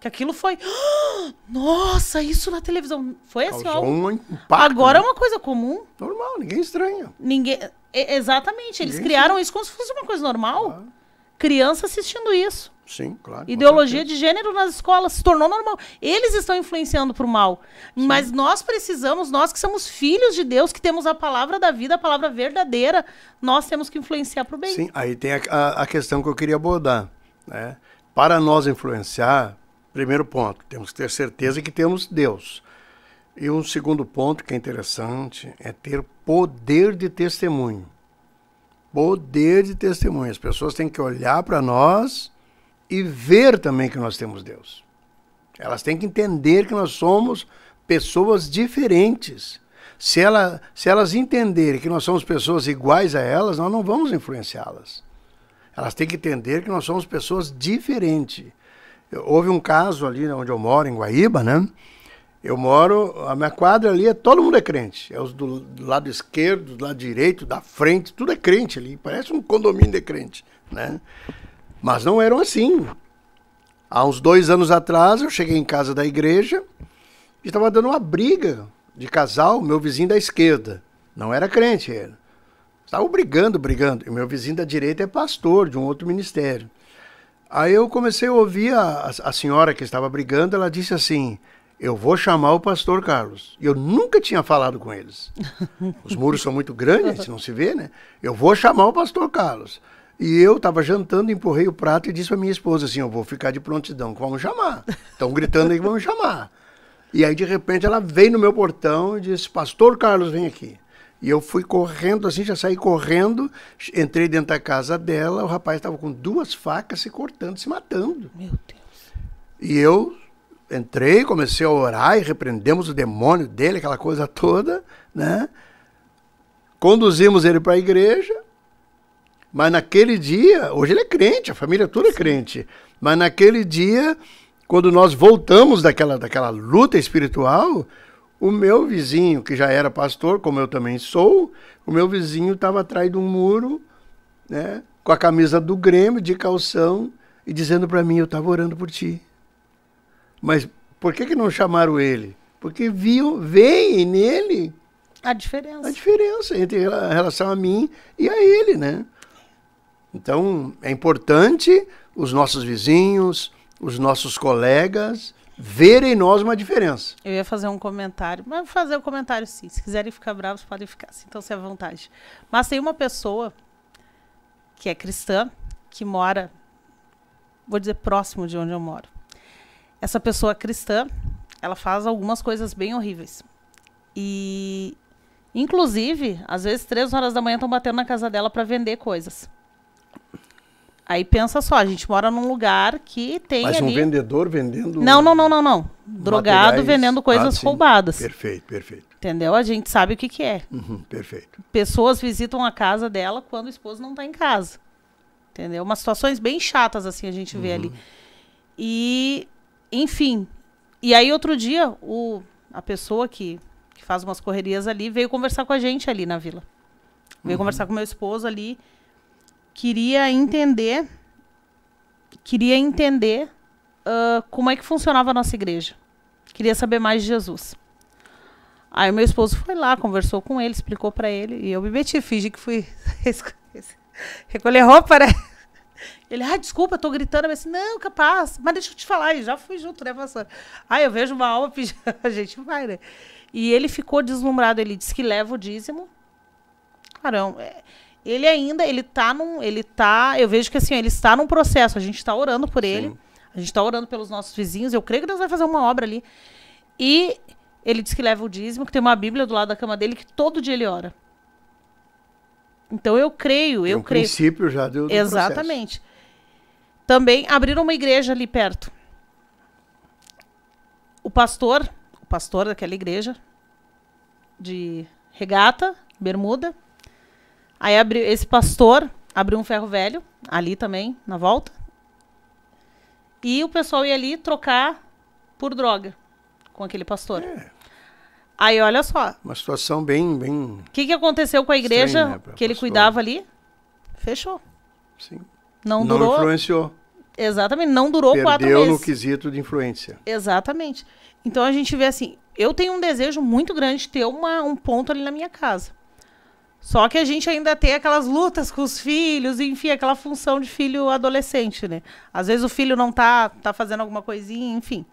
que aquilo foi. Ah, nossa, isso na televisão. Foi assim, ó. Um impacto, Agora é né? é uma coisa comum. Normal, ninguém estranha. Ninguém. É, exatamente. Eles criaram isso como se fosse uma coisa normal. Ah. Criança assistindo isso. Sim, claro. Ideologia de gênero nas escolas se tornou normal. Eles estão influenciando para o mal. Sim. Mas nós precisamos, nós que somos filhos de Deus, que temos a palavra da vida, a palavra verdadeira, nós temos que influenciar para o bem. Sim, aí tem a, a, a, questão que eu queria abordar. Né? Para nós influenciar, primeiro ponto, temos que ter certeza que temos Deus. E um segundo ponto que é interessante é ter poder de testemunho poder de testemunho. As pessoas têm que olhar para nós e ver também que nós temos Deus. Elas têm que entender que nós somos pessoas diferentes. Se, ela, se elas entenderem que nós somos pessoas iguais a elas, nós não vamos influenciá-las. Elas têm que entender que nós somos pessoas diferentes. Houve um caso ali né, onde eu moro, em Guaíba, né? Eu moro, a minha quadra ali, é, todo mundo é crente. É os do, do, lado esquerdo, do lado direito, da frente, tudo é crente ali. Parece um condomínio de crente, né? Mas não eram assim. Há uns dois anos atrás, eu cheguei em casa da igreja e estava dando uma briga de casal, meu vizinho da esquerda. Não era crente ele. estava brigando, brigando. E meu vizinho da direita é pastor de um outro ministério. Aí eu comecei a ouvir a, a senhora que estava brigando, ela disse assim eu vou chamar o pastor Carlos. E eu nunca tinha falado com eles. Os muros são muito grandes, não se vê, né? Eu vou chamar o pastor Carlos. E eu estava jantando, empurrei o prato e disse para minha esposa assim: Eu vou ficar de prontidão, vamos chamar. Estão gritando aí que vamos chamar. E aí, de repente, ela veio no meu portão e disse: Pastor Carlos, vem aqui. E eu fui correndo, assim, já saí correndo, entrei dentro da casa dela. O rapaz estava com duas facas se cortando, se matando. Meu Deus. E eu entrei, comecei a orar e repreendemos o demônio dele, aquela coisa toda, né? Conduzimos ele para a igreja, mas naquele dia, hoje ele é crente, a família toda é crente, mas naquele dia, quando nós voltamos daquela, daquela luta espiritual, o meu vizinho, que já era pastor, como eu também sou, o meu vizinho estava atrás de um muro, né? Com a camisa do Grêmio, de calção, e dizendo para mim: Eu estava orando por ti. Mas por que, que não chamaram ele? Porque viu veem nele a diferença. A diferença entre a relação a mim e a ele, né? Então, é importante os nossos vizinhos, os nossos colegas verem em nós uma diferença. Eu ia fazer um comentário, mas vou fazer o um comentário sim. Se quiserem ficar bravos, podem ficar, assim, então se à vontade. Mas tem uma pessoa que é cristã, que mora, vou dizer, próximo de onde eu moro essa pessoa cristã, ela faz algumas coisas bem horríveis. E, inclusive, às vezes, três horas da manhã estão batendo na casa dela para vender coisas. Aí pensa só, a gente mora num lugar que tem Mas ali... um vendedor vendendo... Não, não, não, não, não. Drogado materiais... vendendo ah, coisas ah, roubadas. Perfeito, perfeito. Entendeu? A gente sabe o que que é. Uhum, perfeito. Pessoas visitam a casa dela quando o esposo não está em casa. Entendeu? Umas situações bem chatas, assim, a gente vê uhum. ali. E enfim. E aí, outro dia, o, a pessoa que, que faz umas correrias ali veio conversar com a gente ali na vila. Veio uhum. conversar com meu esposo ali. Queria entender. Queria entender uh, como é que funcionava a nossa igreja. Queria saber mais de Jesus. Aí meu esposo foi lá, conversou com ele, explicou para ele. E eu me meti, fingi que fui recolher roupa, né? Ele, ah, desculpa, tô gritando. Eu disse, assim, não, capaz. Mas deixa eu te falar, eu já fui junto, né, pastor? Ah, eu vejo uma alma a gente vai, né? E ele ficou deslumbrado, ele disse que leva o dízimo. Carão, é, é, ele ainda, ele tá num, ele tá, eu vejo que assim, ele está num processo, a gente está orando por Sim. ele, a gente está orando pelos nossos vizinhos, eu creio que Deus vai fazer uma obra ali. E ele diz que leva o dízimo, que tem uma Bíblia do lado da cama dele que todo dia ele ora. Então eu creio, tem eu um creio. princípio já deu Exatamente. Processo. Também abriram uma igreja ali perto. O pastor, o pastor daquela igreja, de regata, bermuda. Aí abriu, esse pastor abriu um ferro velho, ali também, na volta. E o pessoal ia ali trocar por droga com aquele pastor. É. Aí olha só. Uma situação bem. O que, que aconteceu com a igreja né, que ele cuidava ali? Fechou. Sim. Não, não durou. influenciou. Exatamente, não durou Perdeu quatro meses. Perdeu no quesito de influência. Exatamente. Então a gente vê assim, eu tenho um desejo muito grande de ter uma, um ponto ali na minha casa. Só que a gente ainda tem aquelas lutas com os filhos, enfim, aquela função de filho adolescente, né? Às vezes o filho não tá, tá fazendo alguma coisinha, enfim.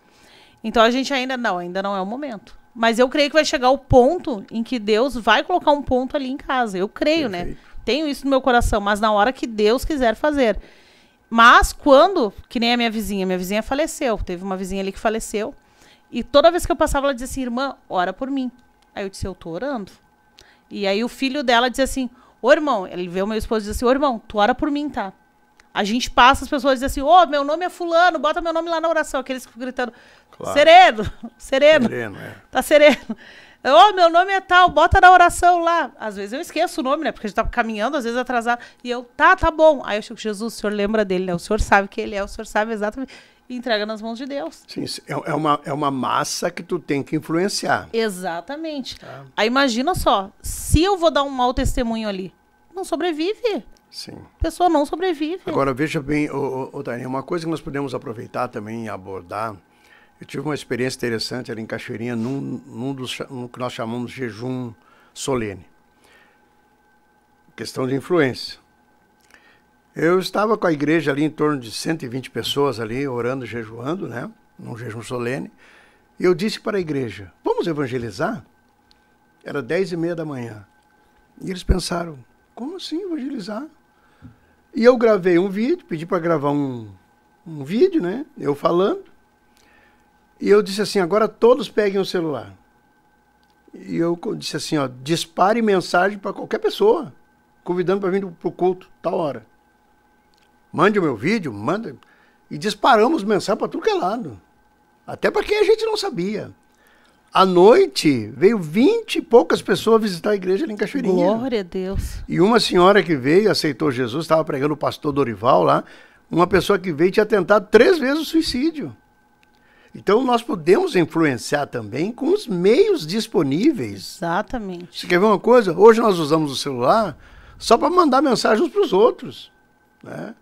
Então a gente ainda não, ainda não é o momento. Mas eu creio que vai chegar o ponto em que Deus vai colocar um ponto ali em casa. Eu creio, né? Perfeito. né? tenho isso no meu coração, mas na hora que Deus quiser fazer. Mas quando, que nem a minha vizinha, minha vizinha faleceu, teve uma vizinha ali que faleceu, e toda vez que eu passava, ela dizia assim, irmã, ora por mim. Aí eu disse, eu tô orando. E aí o filho dela dizia assim, ô irmão, ele vê o meu esposo e diz assim, ô irmão, tu ora por mim, tá? A gente passa, as pessoas dizem assim, ô, oh, meu nome é fulano, bota meu nome lá na oração. Aqueles que ficam gritando, claro. sereno, sereno, sereno é. tá sereno oh, meu nome é tal, bota na oração lá. Às vezes eu esqueço o nome, né? Porque a gente tá caminhando, às vezes atrasado. E eu, tá, tá bom. Aí eu chego, Jesus, o senhor lembra dele, né? O senhor sabe que ele é, o senhor sabe exatamente. E entrega nas mãos de Deus. Sim, é, é, uma, é uma massa que tu tem que influenciar. Exatamente. Tá. Aí imagina só, se eu vou dar um mau testemunho ali, não sobrevive. Sim. A pessoa não sobrevive. Agora, veja bem, ô, ô, ô Dani, uma coisa que nós podemos aproveitar também e abordar eu tive uma experiência interessante ali em Cachoeirinha, num, num dos, que nós chamamos de jejum solene. Questão de influência. Eu estava com a igreja ali em torno de 120 pessoas ali, orando, jejuando, né? Num jejum solene. E eu disse para a igreja, vamos evangelizar? Era 10 e meia da manhã. E eles pensaram, como assim evangelizar? E eu gravei um vídeo, pedi para gravar um, um vídeo, né? Eu falando. E eu disse assim: agora todos peguem o celular. E eu disse assim: ó, dispare mensagem para qualquer pessoa, convidando para vir para o culto, tal hora. Mande o meu vídeo, manda. E disparamos mensagem para tudo que é lado. Até para quem a gente não sabia. À noite, veio vinte e poucas pessoas visitar a igreja ali em Cachoeirinha. Glória a Deus. E uma senhora que veio, aceitou Jesus, estava pregando o pastor Dorival lá. Uma pessoa que veio tinha tentado três vezes o suicídio. Então nós podemos influenciar também com os meios disponíveis. Exatamente. Você quer ver uma coisa? Hoje nós usamos o celular só para mandar mensagens para os outros. Né?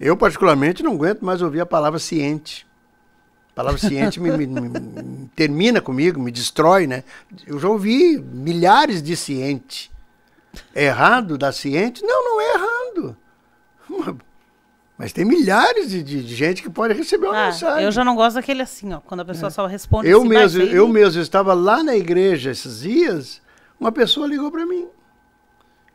Eu, particularmente, não aguento mais ouvir a palavra ciente. A palavra ciente me, me, me, termina comigo, me destrói, né? Eu já ouvi milhares de ciente. É errado da ciente? Não, não é errado mas tem milhares de, de, de gente que pode receber uma ah, mensagem. Eu já não gosto daquele assim, ó, quando a pessoa é. só responde. Eu assim, mesmo, eu mesmo estava lá na igreja esses dias, uma pessoa ligou para mim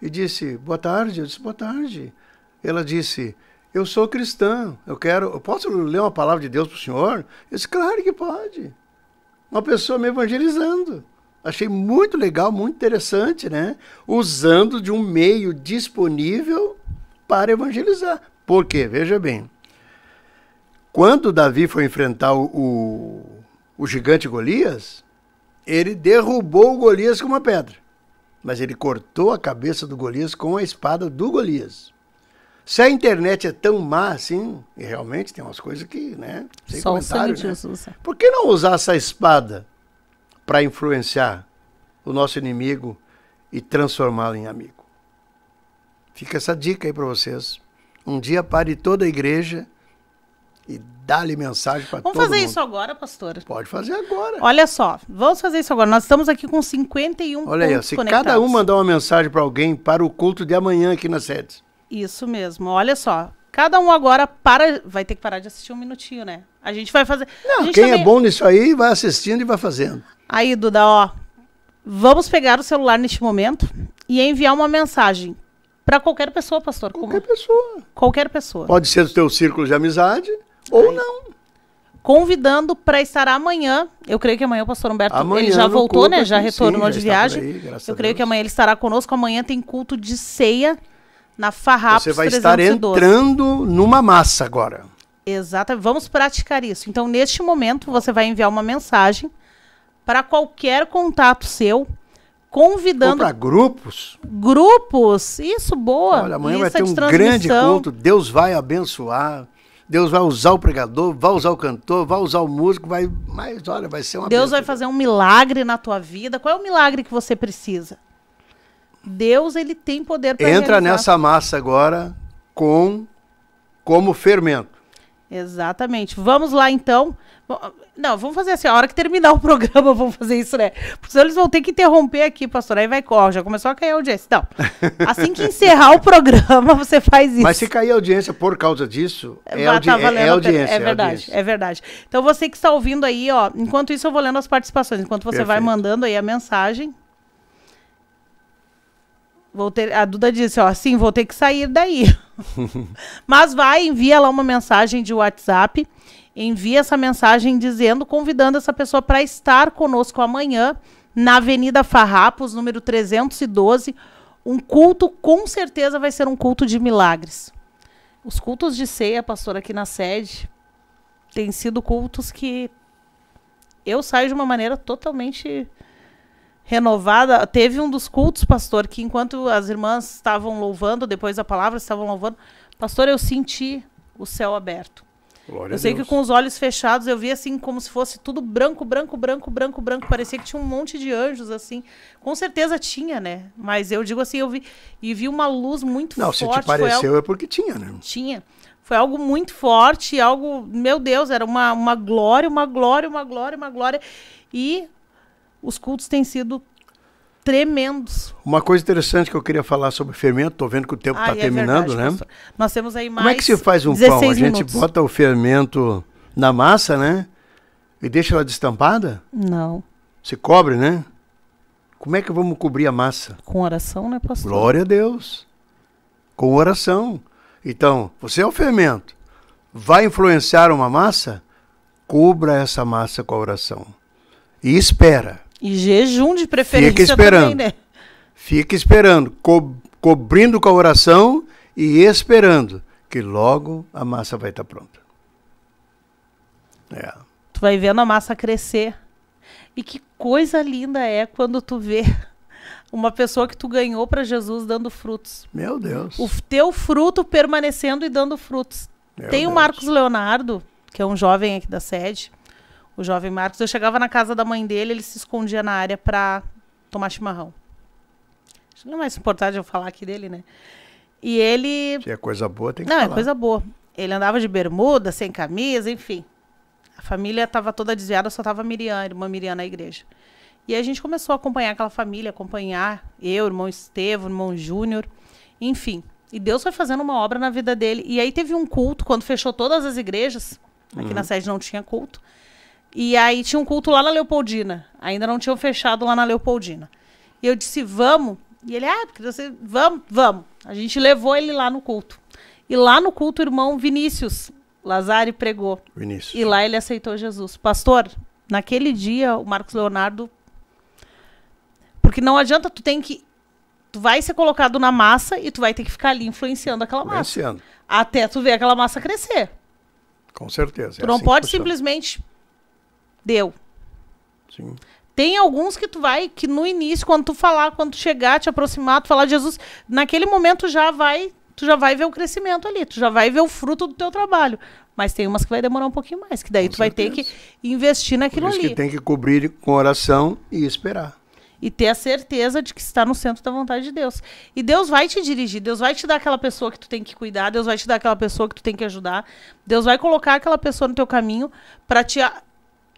e disse: "Boa tarde". Eu disse: "Boa tarde". Ela disse: "Eu sou cristã. Eu quero, eu posso ler uma palavra de Deus para o senhor?" Eu disse: "Claro que pode". Uma pessoa me evangelizando. Achei muito legal, muito interessante, né? Usando de um meio disponível para evangelizar. Porque, veja bem, quando Davi foi enfrentar o, o, gigante Golias, ele derrubou o Golias com uma pedra. Mas ele cortou a cabeça do Golias com a espada do Golias. Se a internet é tão má assim, e realmente tem umas coisas que, né? Sem Só o né? Jesus. É. Por que não usar essa espada para influenciar o nosso inimigo e transformá-lo em amigo? Fica essa dica aí para vocês. Um dia pare toda a igreja e dá-lhe mensagem para todo mundo. Vamos fazer isso agora, pastor? Pode fazer agora. Olha só, vamos fazer isso agora. Nós estamos aqui com 51 Olha aí, se conectados. cada um mandar uma mensagem para alguém para o culto de amanhã aqui na sede. Isso mesmo. Olha só, cada um agora para, vai ter que parar de assistir um minutinho, né? A gente vai fazer. Não, quem é também... é bom nisso aí vai assistindo e vai fazendo. Aí, Duda, ó, vamos pegar o celular neste momento e enviar uma mensagem para qualquer pessoa, pastor. Qualquer como... pessoa. Qualquer pessoa. Pode ser do teu círculo de amizade ou Ai. não convidando para estar amanhã. Eu creio que amanhã o pastor Humberto amanhã ele já voltou, né? culto, né? Já retornou sim, de já viagem. Aí, eu creio que amanhã ele estará conosco. Amanhã tem culto de ceia na Farrapos Você vai 312. estar entrando numa massa agora. Exato. Vamos praticar isso. Então, neste momento, você vai enviar uma mensagem para qualquer contato seu convidando. Para grupos? Grupos, isso, boa. Olha, amanhã Lista vai é ter um grande culto, Deus vai abençoar. Deus vai usar o pregador, vai usar o cantor, vai usar o músico, vai. Mas olha, vai ser uma. Deus vai fazer um milagre na tua vida. Qual é o milagre que você precisa? Deus ele tem poder para. Entra realizar. nessa massa agora com como fermento. Exatamente. Vamos lá, então. Não, vamos fazer assim, a hora que terminar o programa, vamos fazer isso, né? Porque senão eles vão ter que interromper aqui, pastor. Aí vai, ó, já começou a cair a audiência. Não, assim que encerrar o programa, você faz isso. Mas se cair a audiência por causa disso, é, tá audi tá é audiência. É, é verdade, é, é verdade. Então você que está ouvindo aí, ó, enquanto isso eu vou lendo as participações. Enquanto você Perfeito. vai mandando aí a mensagem, Vou ter, a Duda disse, ó, sim, vou ter que sair daí. Mas vai, envia lá uma mensagem de WhatsApp, envia essa mensagem dizendo, convidando essa pessoa para estar conosco amanhã na Avenida Farrapos, número 312. Um culto, com certeza, vai ser um culto de milagres. Os cultos de ceia, pastor, aqui na sede, têm sido cultos que eu saio de uma maneira totalmente renovada. Teve um dos cultos, pastor, que enquanto as irmãs estavam louvando, depois a palavra estavam louvando, pastor, eu senti o céu aberto. Glória eu sei que com os olhos fechados eu vi assim como se fosse tudo branco, branco, branco, branco, branco. Parecia que tinha um monte de anjos assim. Com certeza tinha, né? Mas eu digo assim, eu vi e vi uma luz muito Não, forte. Não, se te pareceu algo... é porque tinha, né? Tinha. Foi algo muito forte, algo, meu Deus, era uma, uma glória, uma glória, uma glória, uma glória. E os cultos têm sido tremendos. Uma coisa interessante que eu queria falar sobre fermento, estou vendo que o tempo está ah, é terminando, verdade, né? Nós temos aí mais. Como é que se faz um pão? Minutos. A gente bota o fermento na massa, né? E deixa ela destampada? Não. Se cobre, né? Como é que vamos cobrir a massa? Com oração, né, pastor? Glória a Deus. Com oração. Então, você é o fermento. Vai influenciar uma massa? Cubra essa massa com a oração. E espera. E jejum de preferência Fica esperando. Também, né? Fica esperando, co cobrindo com a oração e esperando que logo a massa vai estar pronta. É. Tu vai vendo a massa crescer. E que coisa linda é quando tu vê uma pessoa que tu ganhou para Jesus dando frutos. Meu Deus. O teu fruto permanecendo e dando frutos. Meu Tem Deus. o Marcos Leonardo, que é um jovem aqui da sede, o jovem Marcos. Eu chegava na casa da mãe dele, ele se escondia na área para tomar chimarrão. Não é mais importante eu falar aqui dele, né? E ele. Se é coisa boa, tem que Não, é falar. é coisa boa. Ele andava de bermuda, sem camisa, enfim. A família estava toda desviada, só estava a Miriam, a irmã Miriam na igreja. E a gente começou a acompanhar aquela família, acompanhar eu, irmão Estevam, irmão Júnior, enfim. E Deus foi fazendo uma obra na vida dele. E aí teve um culto, quando fechou todas as igrejas, aqui uhum. na sede não tinha culto, e aí tinha um culto lá na Leopoldina. Ainda não tinham fechado lá na Leopoldina. E eu disse, vamos. E ele, ah, porque você. Vamos, vamos. A gente levou ele lá no culto. E lá no culto, o irmão Vinícius Lazari pregou. Vinícius. E lá ele aceitou Jesus. Pastor, naquele dia, o Marcos Leonardo. Porque não adianta, tu tem que. Tu vai ser colocado na massa e tu vai ter que ficar ali influenciando aquela massa. Influenciando. Até tu ver aquela massa crescer. Com certeza. É tu não assim pode simplesmente deu. Sim. Tem alguns que tu vai, que no início, quando tu falar, quando tu chegar, te aproximar, tu falar de Jesus, naquele momento já vai, tu já vai ver o crescimento ali, tu já vai ver o fruto do teu trabalho. Mas tem umas que vai demorar um pouquinho mais, que daí com tu certeza. vai ter que investir naquilo Por isso ali. que tem que cobrir com oração e esperar. E ter a certeza de que está no centro da vontade de Deus. E Deus vai te dirigir, Deus vai te dar aquela pessoa que tu tem que cuidar, Deus vai te dar aquela pessoa que tu tem que ajudar, Deus vai colocar aquela pessoa no teu caminho para te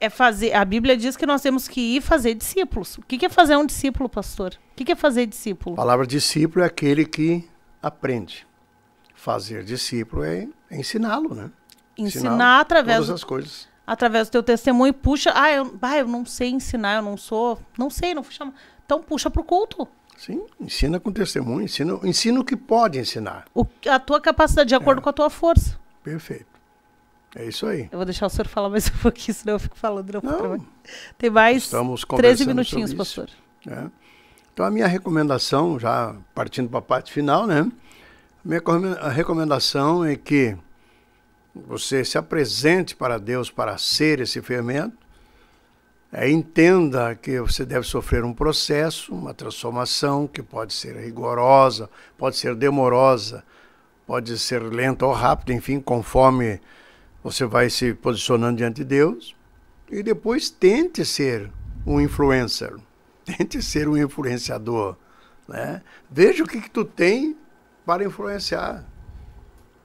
é fazer. A Bíblia diz que nós temos que ir fazer discípulos. O que, é fazer um discípulo, pastor? O que, é fazer discípulo? A palavra discípulo é aquele que aprende. Fazer discípulo é, é ensiná-lo, né? Ensinar, ensinar através. Todas as coisas. Através do teu testemunho, puxa. Ah eu, ah, eu não sei ensinar, eu não sou. Não sei, não fui chamar. Então puxa para o culto. Sim, ensina com testemunho, ensina, ensina o que pode ensinar. O, a tua capacidade, de acordo é. com a tua força. Perfeito. É isso aí. Eu vou deixar o senhor falar mais um pouquinho, senão eu fico falando. Não, não Tem mais estamos 13 minutinhos, pastor. Né? Então, a minha recomendação, já partindo para a parte final, né? A minha recomendação é que você se apresente para Deus para ser esse fermento. É, entenda que você deve sofrer um processo, uma transformação que pode ser rigorosa, pode ser demorosa, pode ser lenta ou rápida, enfim, conforme você vai se posicionando diante de Deus e depois tente ser um influencer, tente ser um influenciador, né? Veja o que, que tu tem para influenciar,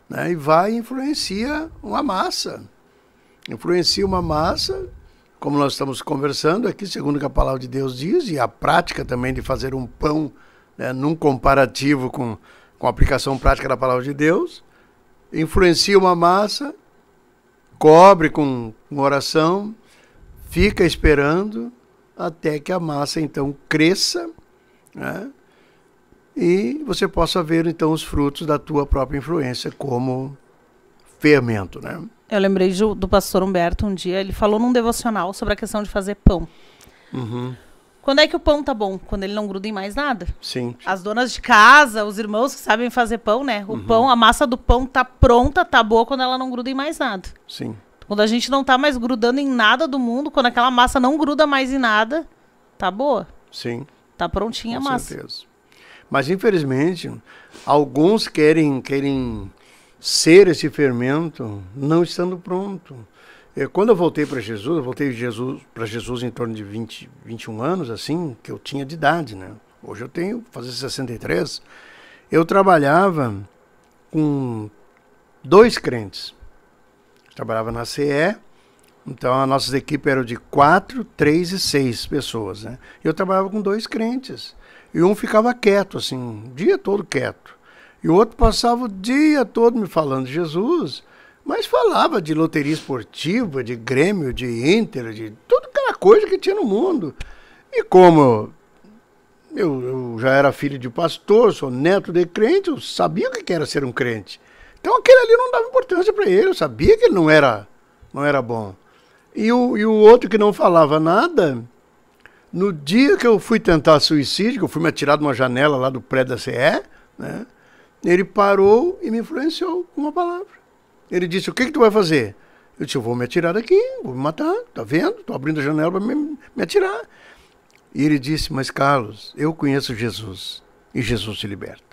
né? E vai e influencia uma massa, influencia uma massa, como nós estamos conversando aqui, segundo que a palavra de Deus diz e a prática também de fazer um pão, né? Num comparativo com com a aplicação prática da palavra de Deus, influencia uma massa cobre com, oração, fica esperando até que a massa então cresça né? e você possa ver então os frutos da tua própria influência como fermento, né? Eu lembrei do, do pastor Humberto um dia, ele falou num devocional sobre a questão de fazer pão. Uhum. Quando é que o pão tá bom? Quando ele não gruda em mais nada. Sim. As donas de casa, os irmãos que sabem fazer pão, né? O uhum. pão, a massa do pão tá pronta, tá boa quando ela não gruda em mais nada. Sim. Quando a gente não tá mais grudando em nada do mundo, quando aquela massa não gruda mais em nada, tá boa. Sim. Tá prontinha Com a massa. Com certeza. Mas infelizmente, alguns querem querem ser esse fermento não estando pronto. É, quando eu voltei para Jesus, eu voltei Jesus, para Jesus em torno de 20, 21 anos, assim, que eu tinha de idade, né? Hoje eu tenho, fazer 63. Eu trabalhava com dois crentes. Trabalhava na CE, então as nossas equipes eram de quatro, três e seis pessoas, né? Eu trabalhava com dois crentes. E um ficava quieto, assim, o dia todo quieto. E o outro passava o dia todo me falando de Jesus. Mas falava de loteria esportiva, de Grêmio, de Inter, de toda aquela coisa que tinha no mundo. E como eu, eu já era filho de pastor, sou neto de crente, eu sabia o que era ser um crente. Então aquele ali não dava importância para ele, eu sabia que ele não era, não era bom. E o, e o outro que não falava nada, no dia que eu fui tentar suicídio, que eu fui me atirar de uma janela lá do prédio da CE, né, ele parou e me influenciou com uma palavra. Ele disse: O que, que tu vai fazer? Eu disse: Eu vou me atirar daqui, vou me matar, tá vendo? Estou abrindo a janela para me, me atirar. E ele disse: Mas Carlos, eu conheço Jesus e Jesus se liberta.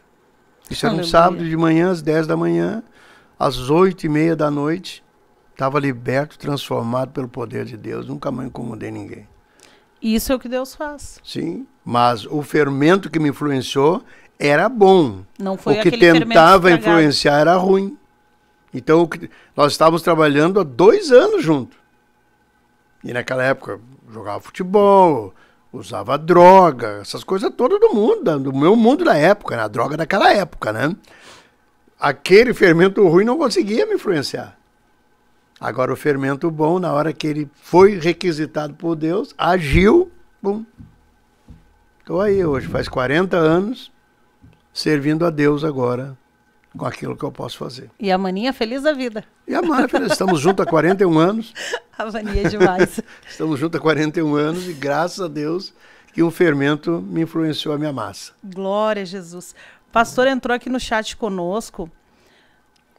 Isso era um sábado de manhã, às 10 da manhã, às 8 e meia da noite. Estava liberto, transformado pelo poder de Deus. Nunca mais incomodei ninguém. Isso é o que Deus faz. Sim, mas o fermento que me influenciou era bom. Não foi o que tentava influenciar era ruim. Então, nós estávamos trabalhando há dois anos juntos. E naquela época, jogava futebol, usava droga, essas coisas todas do mundo, do meu mundo da época, na né? droga daquela época, né? Aquele fermento ruim não conseguia me influenciar. Agora o fermento bom, na hora que ele foi requisitado por Deus, agiu, bum. Estou aí hoje, faz 40 anos, servindo a Deus agora, com aquilo que eu posso fazer. E a Maninha feliz da vida. E a Mara feliz. Estamos juntos há 41 anos. A Maninha é demais. Estamos juntos há 41 anos e graças a Deus que um fermento me influenciou a minha massa. Glória a Jesus. Pastor entrou aqui no chat conosco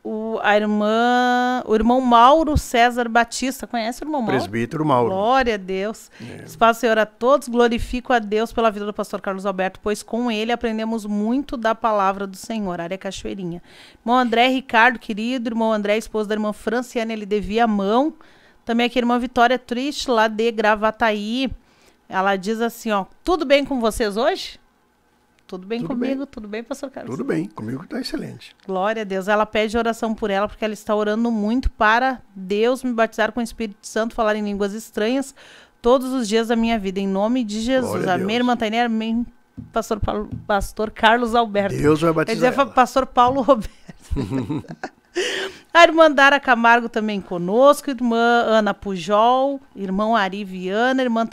o, a irmã, o irmão Mauro César Batista. Conhece o irmão Mauro? Presbítero Mauro. Glória a Deus. É. Espaço Senhor a todos. Glorifico a Deus pela vida do pastor Carlos Alberto, pois com ele aprendemos muito da palavra do Senhor. Área Cachoeirinha. Irmão André Ricardo, querido. Irmão André, esposo da irmã Franciane, ele devia a mão. Também aqui, irmã Vitória Triste, lá de Gravataí. Ela diz assim, ó, tudo bem com vocês hoje? Tudo bem tudo comigo? Bem. Tudo bem, pastor Carlos? Tudo bem, comigo está excelente. Glória a Deus. Ela pede oração por ela, porque ela está orando muito para Deus me batizar com o Espírito Santo, falar em línguas estranhas todos os dias da minha vida, em nome de Jesus. Amém, irmã Tainé, amém, pastor, Paulo, pastor Carlos Alberto. Deus vai batizar Quer dizer, pastor Paulo Roberto. A irmã Dara Camargo também conosco, irmã Ana Pujol, irmão Ari Viana, irmã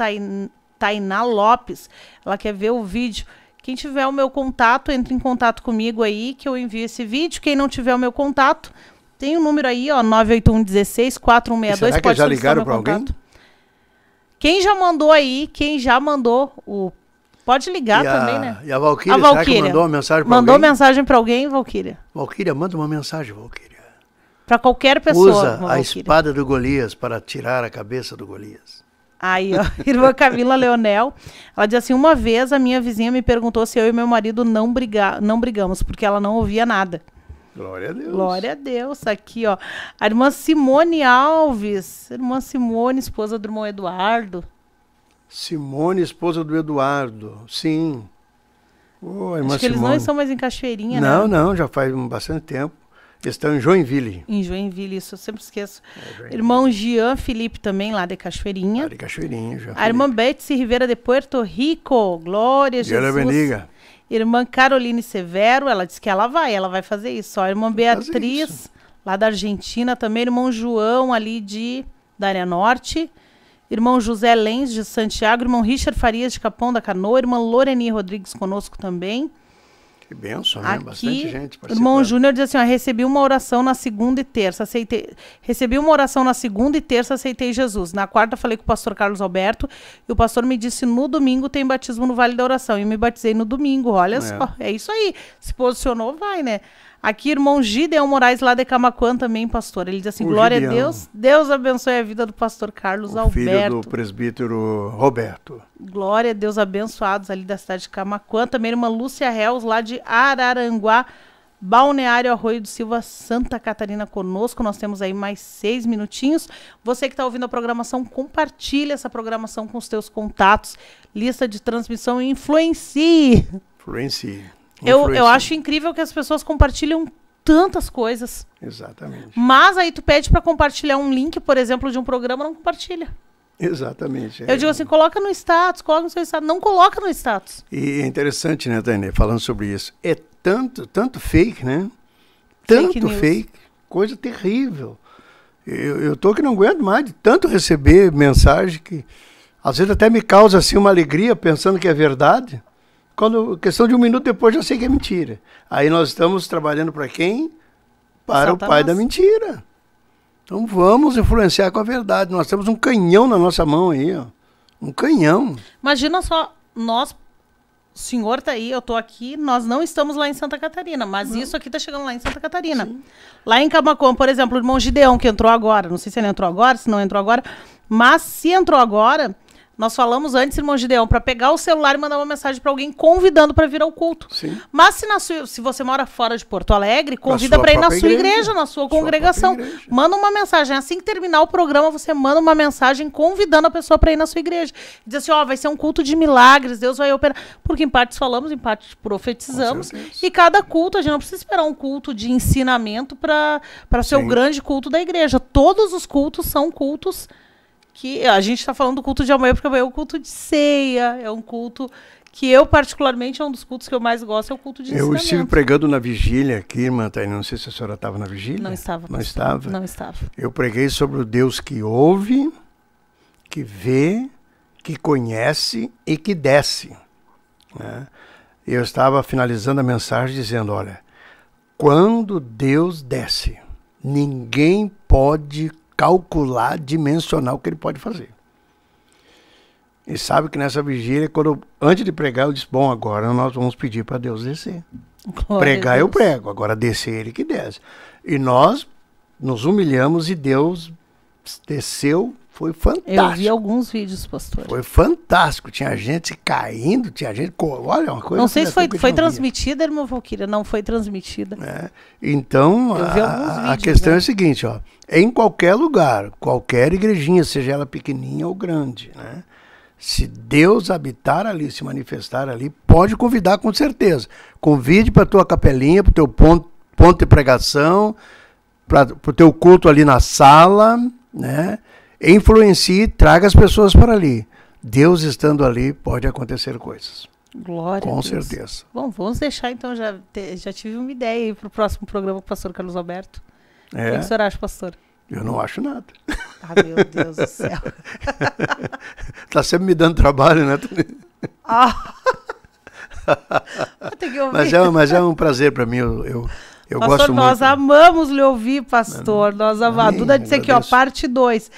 Tainá Lopes. Ela quer ver o vídeo. Quem tiver o meu contato, entre em contato comigo aí, que eu envio esse vídeo. Quem não tiver o meu contato, tem o um número aí, ó, 981 16 4162. Será que já ligaram para alguém? Quem já mandou aí, quem já mandou o Pode ligar a, também, né? E a Valkyria? a Valquíria. mandou uma mensagem para alguém? Mandou mensagem para alguém, Valkyria? Valkyria, manda uma mensagem, Valkyria. Para qualquer pessoa, Usa a espada do Golias para tirar a cabeça do Golias. Aí, ó, irmã Camila Leonel, ela diz assim: uma vez a minha vizinha me perguntou se eu e meu marido não, briga não brigamos, porque ela não ouvia nada. Glória a Deus. Glória a Deus. Aqui, ó. A irmã Simone Alves. Irmã Simone, esposa do irmão Eduardo. Simone, esposa do Eduardo. Sim. Oh, Acho que Simone. eles não estão mais em Cachoeirinha, não, né? Não, não, já faz bastante tempo. Estão em Joinville. Em Joinville, isso eu sempre esqueço. É, Irmão Jean Felipe também, lá de Cachoeirinha. Lá de Cachoeirinha, já. A irmã Betsy Rivera de Puerto Rico. Glória, a Jesus. Irmã Caroline Severo, ela disse que ela vai, ela vai fazer isso. A irmã Beatriz, lá da Argentina também. Irmão João, ali de da área norte. Irmão José Lenz, de Santiago. Irmão Richard Farias, de Capão da Canoa. Irmã Loreni Rodrigues, conosco também. Que benção, né? Aqui, Bastante gente Irmão Júnior diz assim, ó, recebi uma oração na segunda e terça, aceitei... Recebi uma oração na segunda e terça, aceitei Jesus. Na quarta falei com o pastor Carlos Alberto e o pastor me disse, no domingo tem batismo no Vale da Oração. E eu me batizei no domingo, olha é. só. É isso aí. Se posicionou, vai, né? Aqui, irmão Gideon Moraes, lá de Camacuã também, pastor. Ele diz assim, o glória a Deus, Deus abençoe a vida do pastor Carlos o Alberto. filho do presbítero Roberto. Glória a Deus, abençoados ali da cidade de Camacuã. Também irmã Lúcia Reus, lá de Araranguá, Balneário Arroio do Silva, Santa Catarina conosco. Nós temos aí mais seis minutinhos. Você que está ouvindo a programação, compartilha essa programação com os teus contatos, lista de transmissão e influencie. Influencie. Eu, eu acho incrível que as pessoas compartilham tantas coisas. Exatamente. Mas aí tu pede para compartilhar um link, por exemplo, de um programa, não compartilha. Exatamente. Eu é. digo assim, coloca no status, coloca no seu status. Não coloca no status. E é interessante, né, Tainé, falando sobre isso. É tanto, tanto fake, né? Tanto fake, fake coisa terrível. Eu, eu tô que não aguento mais de tanto receber mensagem que às vezes até me causa assim uma alegria pensando que é verdade. Quando questão de um minuto depois já sei que é mentira. Aí nós estamos trabalhando para quem? Para Satanás. o pai da mentira. Então vamos influenciar com a verdade. Nós temos um canhão na nossa mão aí, ó. Um canhão. Imagina só, nós o senhor tá aí, eu tô aqui, nós não estamos lá em Santa Catarina, mas não. isso aqui tá chegando lá em Santa Catarina. Sim. Lá em Camacuã, por exemplo, o irmão Gideão, que entrou agora, não sei se ele entrou agora, se não entrou agora, mas se entrou agora, nós falamos antes, irmão Gideão, para pegar o celular e mandar uma mensagem para alguém convidando para vir ao culto. Sim. Mas se, sua, se, você mora fora de Porto Alegre, convida para ir na sua igreja, igreja na sua, sua congregação. Manda uma mensagem. Assim que terminar o programa, você manda uma mensagem convidando a pessoa para ir na sua igreja. Diz assim: ó, oh, vai ser um culto de milagres, Deus vai operar. Porque em partes falamos, em partes profetizamos. E cada culto, a gente não precisa esperar um culto de ensinamento para ser o grande culto da igreja. Todos os cultos são cultos que a gente está falando do culto de amanhã, porque amanhã é um culto de ceia, é um culto que eu, particularmente, é um dos cultos que eu mais gosto, é o culto de Eu estive pregando na vigília aqui, irmã Tainá, não sei se a senhora estava na vigília. Não estava. Não estava? Não estava. Eu preguei sobre o Deus que ouve, que vê, que conhece e que desce. Né? Eu estava finalizando a mensagem dizendo, olha, quando Deus desce, ninguém pode calcular, dimensionar o que ele pode fazer. E sabe que nessa vigília, quando antes de pregar, eu disse: Bom, agora nós vamos pedir para Deus descer. Glória pregar eu prego, agora descer ele que desce. E nós nos humilhamos e Deus desceu foi fantástico. Eu vi alguns vídeos, pastor. Foi fantástico. Tinha gente caindo, tinha gente. Olha, uma coisa. Não sei se foi, foi transmitida, irmã Valquíria. Não foi transmitida. É. Então, a, a, questão é né? a seguinte: ó, em qualquer lugar, qualquer igrejinha, seja ela pequenininha ou grande, né? Se Deus habitar ali, se manifestar ali, pode convidar com certeza. Convide para tua capelinha, para teu ponto, ponto de pregação, para o teu culto ali na sala, né? influencie traga as pessoas para ali. Deus estando ali, pode acontecer coisas. Glória. Com certeza. Bom, vamos deixar então, já, te, já tive uma ideia aí para o próximo programa com o pastor Carlos Alberto. É. O que o senhor acha, pastor? Eu não acho nada. Ah, meu Deus do céu. tá sempre me dando trabalho, né? Ah. mas, é, mas é um prazer para mim. Eu, eu, eu pastor, gosto nós amamos lhe ouvir, pastor. Não, nós amamos. A Duda disse aqui, ó, parte 2.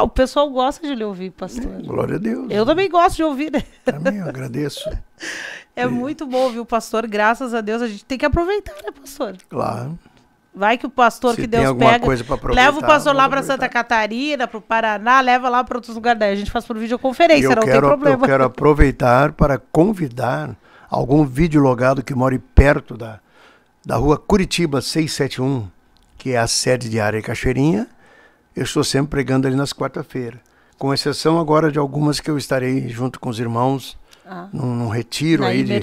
Ó, o pessoal gosta de lhe ouvir, pastor. glória a Deus. Eu também gosto de ouvir, né? Também, eu agradeço. É muito bom ouvir o pastor, graças a Deus. A gente tem que aproveitar, né, pastor? Claro. Vai que o pastor Se que Deus pega, leva o pastor lá para Santa Catarina, para o Paraná, leva lá para outros lugares. Daí a gente faz por videoconferência, eu não quero, tem problema. Eu quero aproveitar para convidar algum videologado que mora perto da, da rua Curitiba 671, que é a sede de Área Cachoeirinha, eu estou sempre pregando ali nas quarta-feiras. Com exceção agora de algumas que eu estarei junto com os irmãos ah, num, num, retiro aí de,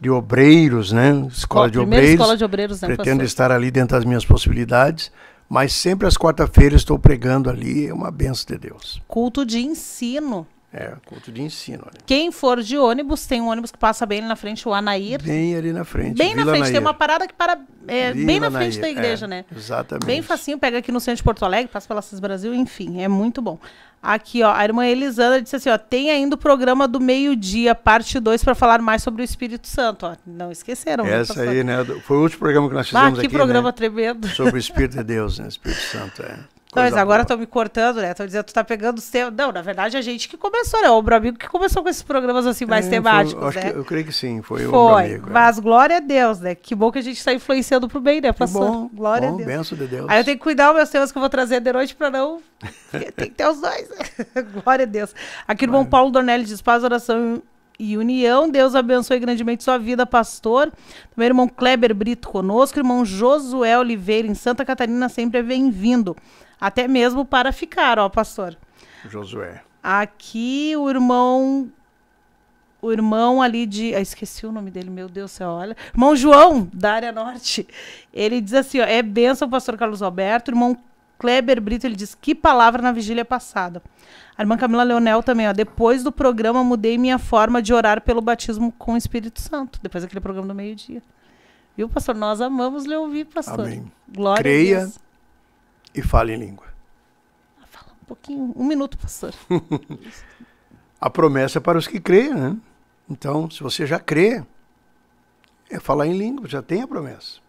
de, obreiros, né? Escola, Bom, de, obreiros. escola de obreiros. Né, Pretendo pastor? estar ali dentro das minhas possibilidades. Mas sempre às quarta-feiras estou pregando ali, é uma benção de Deus. Culto de ensino. É, culto de ensino. Né? Quem for de ônibus, tem um ônibus que passa bem ali na frente, o Anair. Bem ali na frente. Bem Vila na frente, Anair. tem uma parada que para é, bem na frente Anair. da igreja, é, né? Exatamente. Bem facinho, pega aqui no centro de Porto Alegre, passa pela Cis Brasil, enfim, é muito bom. Aqui, ó, a irmã Elisandra disse assim, ó, tem ainda o programa do meio-dia, parte 2, para falar mais sobre o Espírito Santo, ó. Não esqueceram. Né, Essa aí, né? Foi o último programa que nós fizemos ah, que aqui, programa né? tremendo. Sobre o Espírito de Deus, né? Espírito Santo, é não, mas agora estão me cortando, né? Estão dizendo que tu tá pegando os teus. Não, na verdade, a gente que começou, né? O Ombro Amigo que começou com esses programas assim mais é, temáticos, foi, né? eu creio que sim, foi, foi o Ombro Amigo. É. Mas glória a Deus, né? Que bom que a gente está influenciando pro bem, né, pastor? Bom, glória bom, a Deus. benção de Deus. Aí eu tenho que cuidar os meus temas que eu vou trazer de noite para não... Tem que ter os dois. Né? glória a Deus. Aqui no Bom Paulo Dornelli diz, paz, oração e união. Deus abençoe grandemente sua vida, pastor. Também irmão Kleber Brito conosco, irmão Josué Oliveira em Santa Catarina, sempre é bem-vindo até mesmo para ficar, ó, pastor. Josué. Aqui o irmão o irmão ali de. Ah, esqueci o nome dele, meu Deus, você olha. Irmão João, da área norte. Ele diz assim: ó, é benção pastor Carlos Alberto. Irmão Kleber Brito, ele diz: que palavra na vigília passada. A irmã Camila Leonel também, ó. Depois do programa, mudei minha forma de orar pelo batismo com o Espírito Santo. Depois daquele programa do meio-dia. Viu, pastor? Nós amamos lhe ouvir, pastor. Amém. Glória Creia, e fale em língua. Ah, fala um pouquinho, um minuto, pastor. a promessa é para os que creem, né? Então, se você já crê, é falar em língua, já tem a promessa.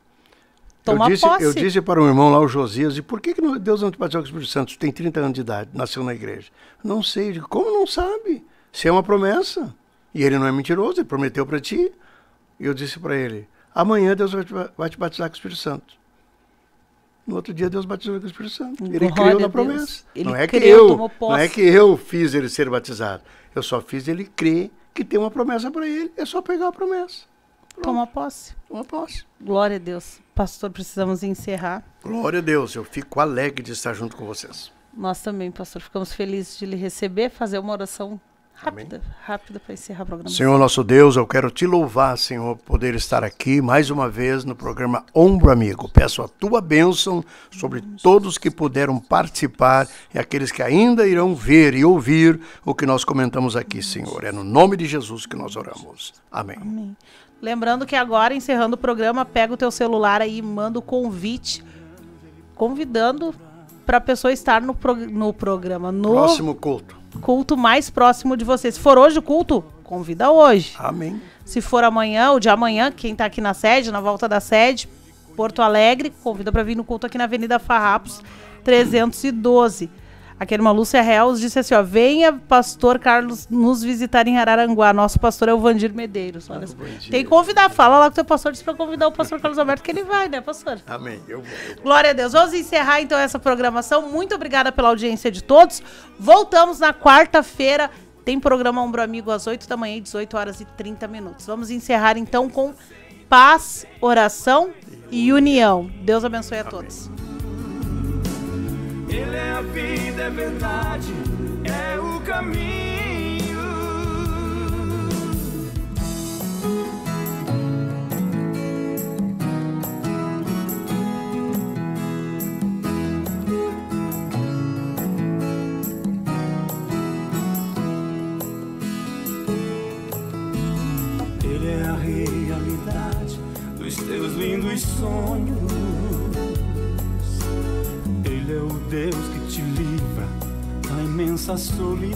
Toma eu disse, posse. Eu disse para um irmão lá, o Josias, e por que, que Deus não te batizou com o Espírito Santo? Tu tem 30 anos de idade, nasceu na igreja. Não sei. digo, como não sabe? Se é uma promessa. E ele não é mentiroso, ele prometeu para ti. E eu disse para ele, amanhã Deus vai te, vai te batizar com o Espírito Santo. No outro dia Deus batizou com o Espírito Santo. Uhum. Ele Glória criou na promessa. Ele não é que eu, tomou posse. não é que eu fiz ele ser batizado. Eu só fiz ele crer que tem uma promessa para ele. É só pegar a promessa. Pronto. Toma posse. Toma posse. Glória a Deus. Pastor, precisamos encerrar. Glória a Deus. Eu fico alegre de estar junto com vocês. Nós também, pastor, ficamos felizes de lhe receber, fazer uma oração Rápida, rápida para encerrar o programa. Senhor nosso Deus, eu quero te louvar, Senhor, por poder estar aqui mais uma vez no programa Ombro Amigo. Peço a tua bênção sobre todos que puderam participar e aqueles que ainda irão ver e ouvir o que nós comentamos aqui, Senhor. É no nome de Jesus que nós oramos. Amém. Amém. Lembrando que agora, encerrando o programa, pega o teu celular aí e manda o convite, convidando para a pessoa estar no, prog no programa. No próximo culto culto mais próximo de você. Se for hoje o culto, convida hoje. Amém. Se for amanhã, ou de amanhã, quem tá aqui na sede, na volta da sede, Porto Alegre, convida para vir no culto aqui na Avenida Farrapos 312 aquela Querima Lúcia Reals disse assim, ó, venha pastor Carlos nos visitar em Araranguá, nosso pastor é o Vandir Medeiros. Ah, Olha Tem que convidar, fala lá com o teu pastor, diz para convidar o pastor Carlos Alberto que ele vai, né, pastor? Amém, eu vou. Glória a Deus. Vamos encerrar então essa programação, muito obrigada pela audiência de todos. Voltamos na quarta-feira, tem programa Ombro Amigo às 8 da manhã, 18 horas e 30 minutos. Vamos encerrar então com paz, oração e união. Deus abençoe a Amém. todos. Ele é a vida, é verdade, é o caminho. Ele é a realidade dos teus lindos sonhos teu Deus que te livra da imensa solidão.